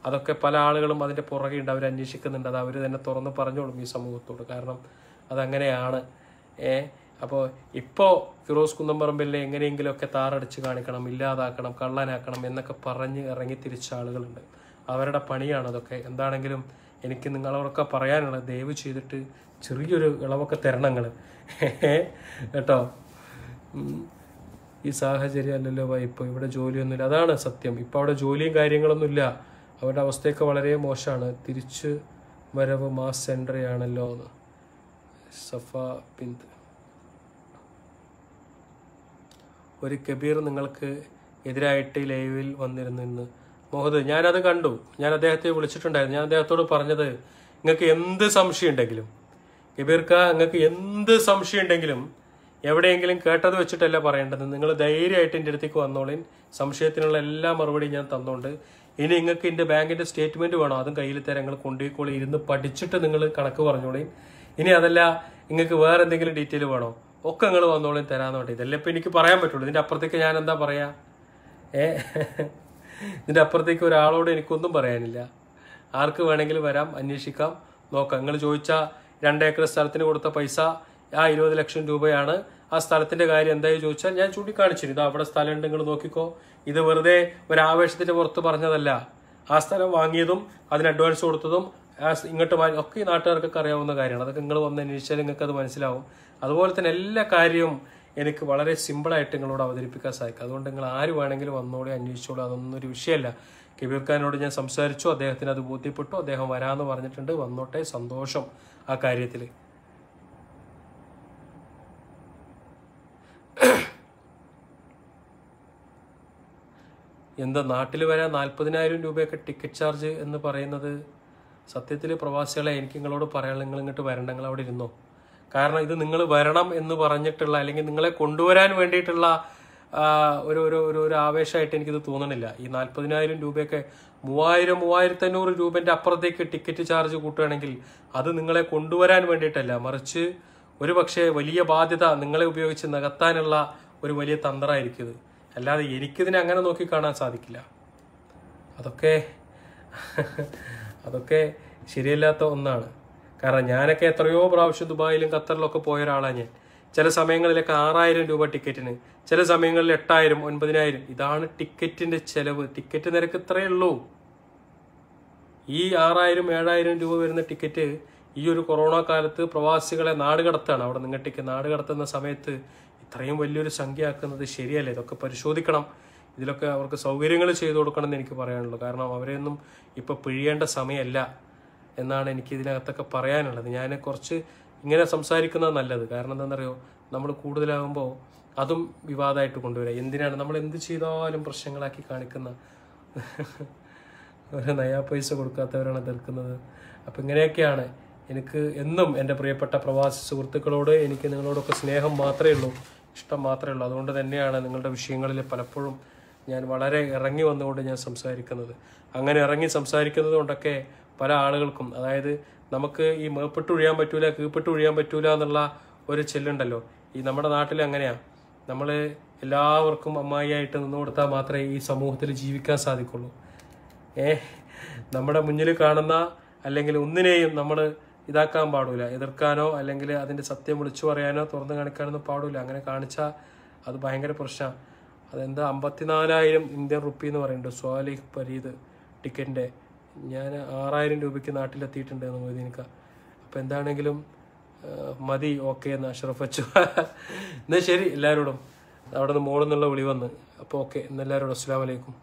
അതൊക്കെ പല ആളുകളും അതിൻ്റെ പുറകെ ഉണ്ട് അവർ അന്വേഷിക്കുന്നുണ്ട് അത് അവർ തന്നെ തുറന്ന് പറഞ്ഞോളും ഈ സമൂഹത്തോട് കാരണം അതങ്ങനെയാണ് ഏഹ് അപ്പോൾ ഇപ്പോൾ ഫിറോസ് കുന്നംപറമ്പിലെ എങ്ങനെയെങ്കിലുമൊക്കെ താറടിച്ച് കാണിക്കണം ഇല്ലാതാക്കണം കള്ളനാക്കണം എന്നൊക്കെ പറഞ്ഞ് ഇറങ്ങി തിരിച്ച ആളുകളുണ്ട് അവരുടെ പണിയാണ് അതൊക്കെ എന്താണെങ്കിലും എനിക്ക് നിങ്ങളോടൊക്കെ പറയാനുള്ളത് ദയവ് ചെയ്തിട്ട് ചെറിയൊരു ഇളവൊക്കെ തരണങ്ങൾ കേട്ടോ ഈ സാഹചര്യം അല്ലല്ലോ ഇപ്പോൾ ഇവിടെ ജോലിയൊന്നുമില്ല അതാണ് സത്യം ഇപ്പോൾ അവിടെ ജോലിയും കാര്യങ്ങളൊന്നുമില്ല അവരുടെ അവസ്ഥയൊക്കെ വളരെ മോശമാണ് തിരിച്ച് വരവ് മാസ് സെൻറ്ററിയാണല്ലോ എന്ന് സഫ പിന്ത് ഒരു കബീർ നിങ്ങൾക്ക് എതിരായിട്ട് ലൈവിൽ വന്നിരുന്നു ഇന്ന് മുഹദ് ഞാനത് കണ്ടു ഞാൻ അദ്ദേഹത്തെ വിളിച്ചിട്ടുണ്ടായിരുന്നു ഞാൻ അദ്ദേഹത്തോട് പറഞ്ഞത് നിങ്ങൾക്ക് എന്ത് സംശയം ഉണ്ടെങ്കിലും കബീർക്ക നിങ്ങൾക്ക് എന്ത് സംശയം ഉണ്ടെങ്കിലും എവിടെയെങ്കിലും കേട്ടത് വെച്ചിട്ടല്ല പറയേണ്ടത് നിങ്ങൾ ധൈര്യമായിട്ട് എൻ്റെ അടുത്തേക്ക് വന്നോളിൻ സംശയത്തിനുള്ള എല്ലാ മറുപടിയും ഞാൻ തന്നോണ്ട് ഇനി നിങ്ങൾക്ക് എൻ്റെ ബാങ്കിൻ്റെ സ്റ്റേറ്റ്മെൻറ്റ് വേണോ അതും കയ്യിൽ തരാം നിങ്ങൾ കൊണ്ടുപോയിക്കോളി ഇരുന്ന് പഠിച്ചിട്ട് നിങ്ങൾ കണക്ക് പറഞ്ഞോളീൻ ഇനി അതല്ല നിങ്ങൾക്ക് വേറെ എന്തെങ്കിലും ഡീറ്റെയിൽ വേണോ ഒക്കെ നിങ്ങൾ വന്നോളും തരാന്ന് പറഞ്ഞു ഇതല്ലേ ഇപ്പം എനിക്ക് പറയാൻ പറ്റുള്ളൂ ഇതിൻ്റെ അപ്പുറത്തേക്ക് ഞാൻ എന്താ പറയാ ഏ ഇതിൻ്റെ അപ്പുറത്തേക്ക് ഒരാളോട് എനിക്കൊന്നും പറയാനില്ല ആർക്ക് വേണമെങ്കിലും വരാം അന്വേഷിക്കാം നോക്കാം നിങ്ങൾ ചോദിച്ച രണ്ട് ഏക്കർ സ്ഥലത്തിന് കൊടുത്ത പൈസ ആ ഇരുപത് ലക്ഷം രൂപയാണ് ആ സ്ഥലത്തിന്റെ കാര്യം എന്തായി ചോദിച്ചാൽ ഞാൻ ചൂണ്ടിക്കാണിച്ചിരുന്നു ഇത് അവിടെ സ്ഥലമുണ്ട് നിങ്ങൾ നോക്കിക്കോ ഇത് വെറുതെ ഒരു പുറത്ത് പറഞ്ഞതല്ല ആ സ്ഥലം വാങ്ങിയതും അതിന് അഡ്വാൻസ് കൊടുത്തതും ഇങ്ങോട്ട് ഒക്കെ ഈ നാട്ടുകാർക്കൊക്കെ അറിയാവുന്ന കാര്യമാണ് അതൊക്കെ നിങ്ങൾ വന്ന് അന്വേഷിച്ചാൽ നിങ്ങൾക്ക് അത് മനസ്സിലാവും അതുപോലെ തന്നെ എല്ലാ കാര്യവും എനിക്ക് വളരെ സിമ്പിളായിട്ട് നിങ്ങളോട് അവതരിപ്പിക്കാൻ സാധിക്കും അതുകൊണ്ട് നിങ്ങൾ ആര് വേണമെങ്കിലും വന്നോളി അന്വേഷിച്ചോളൂ അതൊന്നും ഒരു വിഷയമല്ല കബീർ ഖാനോട് ഞാൻ സംസാരിച്ചു അദ്ദേഹത്തിന് അത് ബോധ്യപ്പെട്ടു അദ്ദേഹം വരാമെന്ന് പറഞ്ഞിട്ടുണ്ട് വന്നോട്ടെ സന്തോഷം ആ കാര്യത്തിൽ എന്താ നാട്ടിൽ വരാൻ നാൽപ്പതിനായിരം രൂപയൊക്കെ ടിക്കറ്റ് ചാർജ് എന്ന് പറയുന്നത് സത്യത്തിൽ പ്രവാസികളെ എനിക്ക് നിങ്ങളോട് പറയാൻ നിങ്ങൾ ഇങ്ങോട്ട് വരണ്ട നിങ്ങൾ അവിടെ ഇരുന്നോ കാരണം ഇത് നിങ്ങൾ വരണം എന്ന് പറഞ്ഞിട്ടുള്ള അല്ലെങ്കിൽ നിങ്ങളെ കൊണ്ടുവരാൻ വേണ്ടിയിട്ടുള്ള ഒരു ഒരു ഒരു ഒരു ആവേശമായിട്ട് എനിക്കിത് തോന്നണില്ല ഈ നാൽപ്പതിനായിരം രൂപയൊക്കെ മൂവായിരം മൂവായിരത്തി അഞ്ഞൂറ് രൂപൻ്റെ അപ്പുറത്തേക്ക് ടിക്കറ്റ് ചാർജ് കൂട്ടുകയാണെങ്കിൽ അത് നിങ്ങളെ കൊണ്ടുവരാൻ വേണ്ടിയിട്ടല്ല മറിച്ച് ഒരു പക്ഷേ വലിയ ബാധ്യത നിങ്ങളെ ഉപയോഗിച്ച് നികത്താനുള്ള ഒരു വലിയ തന്ത്രമായിരിക്കും ഇത് അല്ലാതെ എനിക്കിതിനെ അങ്ങനെ നോക്കി കാണാൻ സാധിക്കില്ല അതൊക്കെ അതൊക്കെ ശരിയല്ലാത്ത ഒന്നാണ് കാരണം ഞാനൊക്കെ എത്രയോ പ്രാവശ്യം ദുബായിലും ഖത്തറിലൊക്കെ പോയ ഒരാളാണ് ഞാൻ ചില സമയങ്ങളിലൊക്കെ ആറായിരം രൂപ ടിക്കറ്റിന് ചില സമയങ്ങളിൽ എട്ടായിരം ഒൻപതിനായിരം ഇതാണ് ടിക്കറ്റിന്റെ ചെലവ് ടിക്കറ്റ് നിരക്ക് ഇത്രയേ ഉള്ളൂ ഈ ആറായിരം ഏഴായിരം രൂപ വരുന്ന ടിക്കറ്റ് ഈ ഒരു കൊറോണ കാലത്ത് പ്രവാസികളെ നാട് കടത്താണ് അവിടെ നിങ്ങട്ടേക്ക് നാട് കടത്തുന്ന സമയത്ത് ഇത്രയും വലിയൊരു സംഖ്യ ആക്കുന്നത് ശരിയല്ല ഇതൊക്കെ പരിശോധിക്കണം ഇതിലൊക്കെ അവർക്ക് സൗകര്യങ്ങൾ ചെയ്തു കൊടുക്കണം എന്ന് എനിക്ക് പറയാനുള്ളൂ കാരണം അവരെയൊന്നും ഇപ്പോൾ പിഴിയേണ്ട സമയമല്ല എന്നാണ് എനിക്ക് ഇതിനകത്തൊക്കെ പറയാനുള്ളത് ഞാൻ കുറച്ച് ഇങ്ങനെ സംസാരിക്കുന്നത് നല്ലത് കാരണം എന്താണെന്നറിയോ നമ്മൾ കൂടുതലാകുമ്പോൾ അതും വിവാദമായിട്ട് കൊണ്ടുവരാം എന്തിനാണ് നമ്മൾ എന്ത് ചെയ്താലും പ്രശ്നങ്ങളാക്കി കാണിക്കുന്ന ഒരു നയാ പൈസ കൊടുക്കാത്തവരാണ് തീർക്കുന്നത് അപ്പം ഇങ്ങനെയൊക്കെയാണ് എനിക്ക് എന്നും എൻ്റെ പ്രിയപ്പെട്ട പ്രവാസി സുഹൃത്തുക്കളോട് എനിക്ക് നിങ്ങളോടൊക്കെ സ്നേഹം മാത്രമേ ഉള്ളൂ ഇഷ്ടം മാത്രമേ ഉള്ളൂ അതുകൊണ്ട് തന്നെയാണ് നിങ്ങളുടെ വിഷയങ്ങളിൽ പലപ്പോഴും ഞാൻ വളരെ ഇറങ്ങി വന്നുകൊണ്ട് ഞാൻ സംസാരിക്കുന്നത് അങ്ങനെ ഇറങ്ങി സംസാരിക്കുന്നത് കൊണ്ടൊക്കെ പല ആളുകൾക്കും അതായത് നമുക്ക് ഈ ഒഴിയാൻ പറ്റൂല ഒഴിയാൻ പറ്റൂല എന്നുള്ള ഒരു ചെല്ലുണ്ടല്ലോ ഈ നമ്മുടെ നാട്ടിൽ അങ്ങനെയാണ് നമ്മൾ എല്ലാവർക്കും അമ്മായിയായിട്ട് നിന്ന് കൊടുത്താൽ മാത്രമേ ഈ സമൂഹത്തിൽ ജീവിക്കാൻ സാധിക്കുള്ളൂ ഏ നമ്മുടെ മുന്നിൽ കാണുന്ന അല്ലെങ്കിൽ ഒന്നിനെയും നമ്മൾ ഇതാക്കാൻ പാടില്ല എതിർക്കാനോ അല്ലെങ്കിൽ അതിൻ്റെ സത്യം വിളിച്ചു പറയാനോ തുറന്നു കാണിക്കാനൊന്നും പാടില്ല അങ്ങനെ കാണിച്ചാൽ അത് ഭയങ്കര പ്രശ്നമാണ് അതെന്താ അമ്പത്തിനാലായിരം ഇന്ത്യൻ റുപ്പി എന്ന് പറയുന്നുണ്ട് സ്വാലിഹ് പരീദ് ടിക്കറ്റിൻ്റെ ഞാൻ ആറായിരം രൂപയ്ക്ക് നാട്ടിലെത്തിയിട്ടുണ്ട് മൊയ്തീനിക്ക അപ്പോൾ എന്താണെങ്കിലും മതി ഓക്കെ എന്ന് അഷറഫ് വച്ചു എന്നാൽ ശരി എല്ലാവരോടും അവിടെ നിന്ന് മോളിൽ നിന്നുള്ള വിളി വന്ന് അപ്പോൾ ഓക്കെ എന്നെല്ലാവരോടും അസ്സാം വലൈക്കും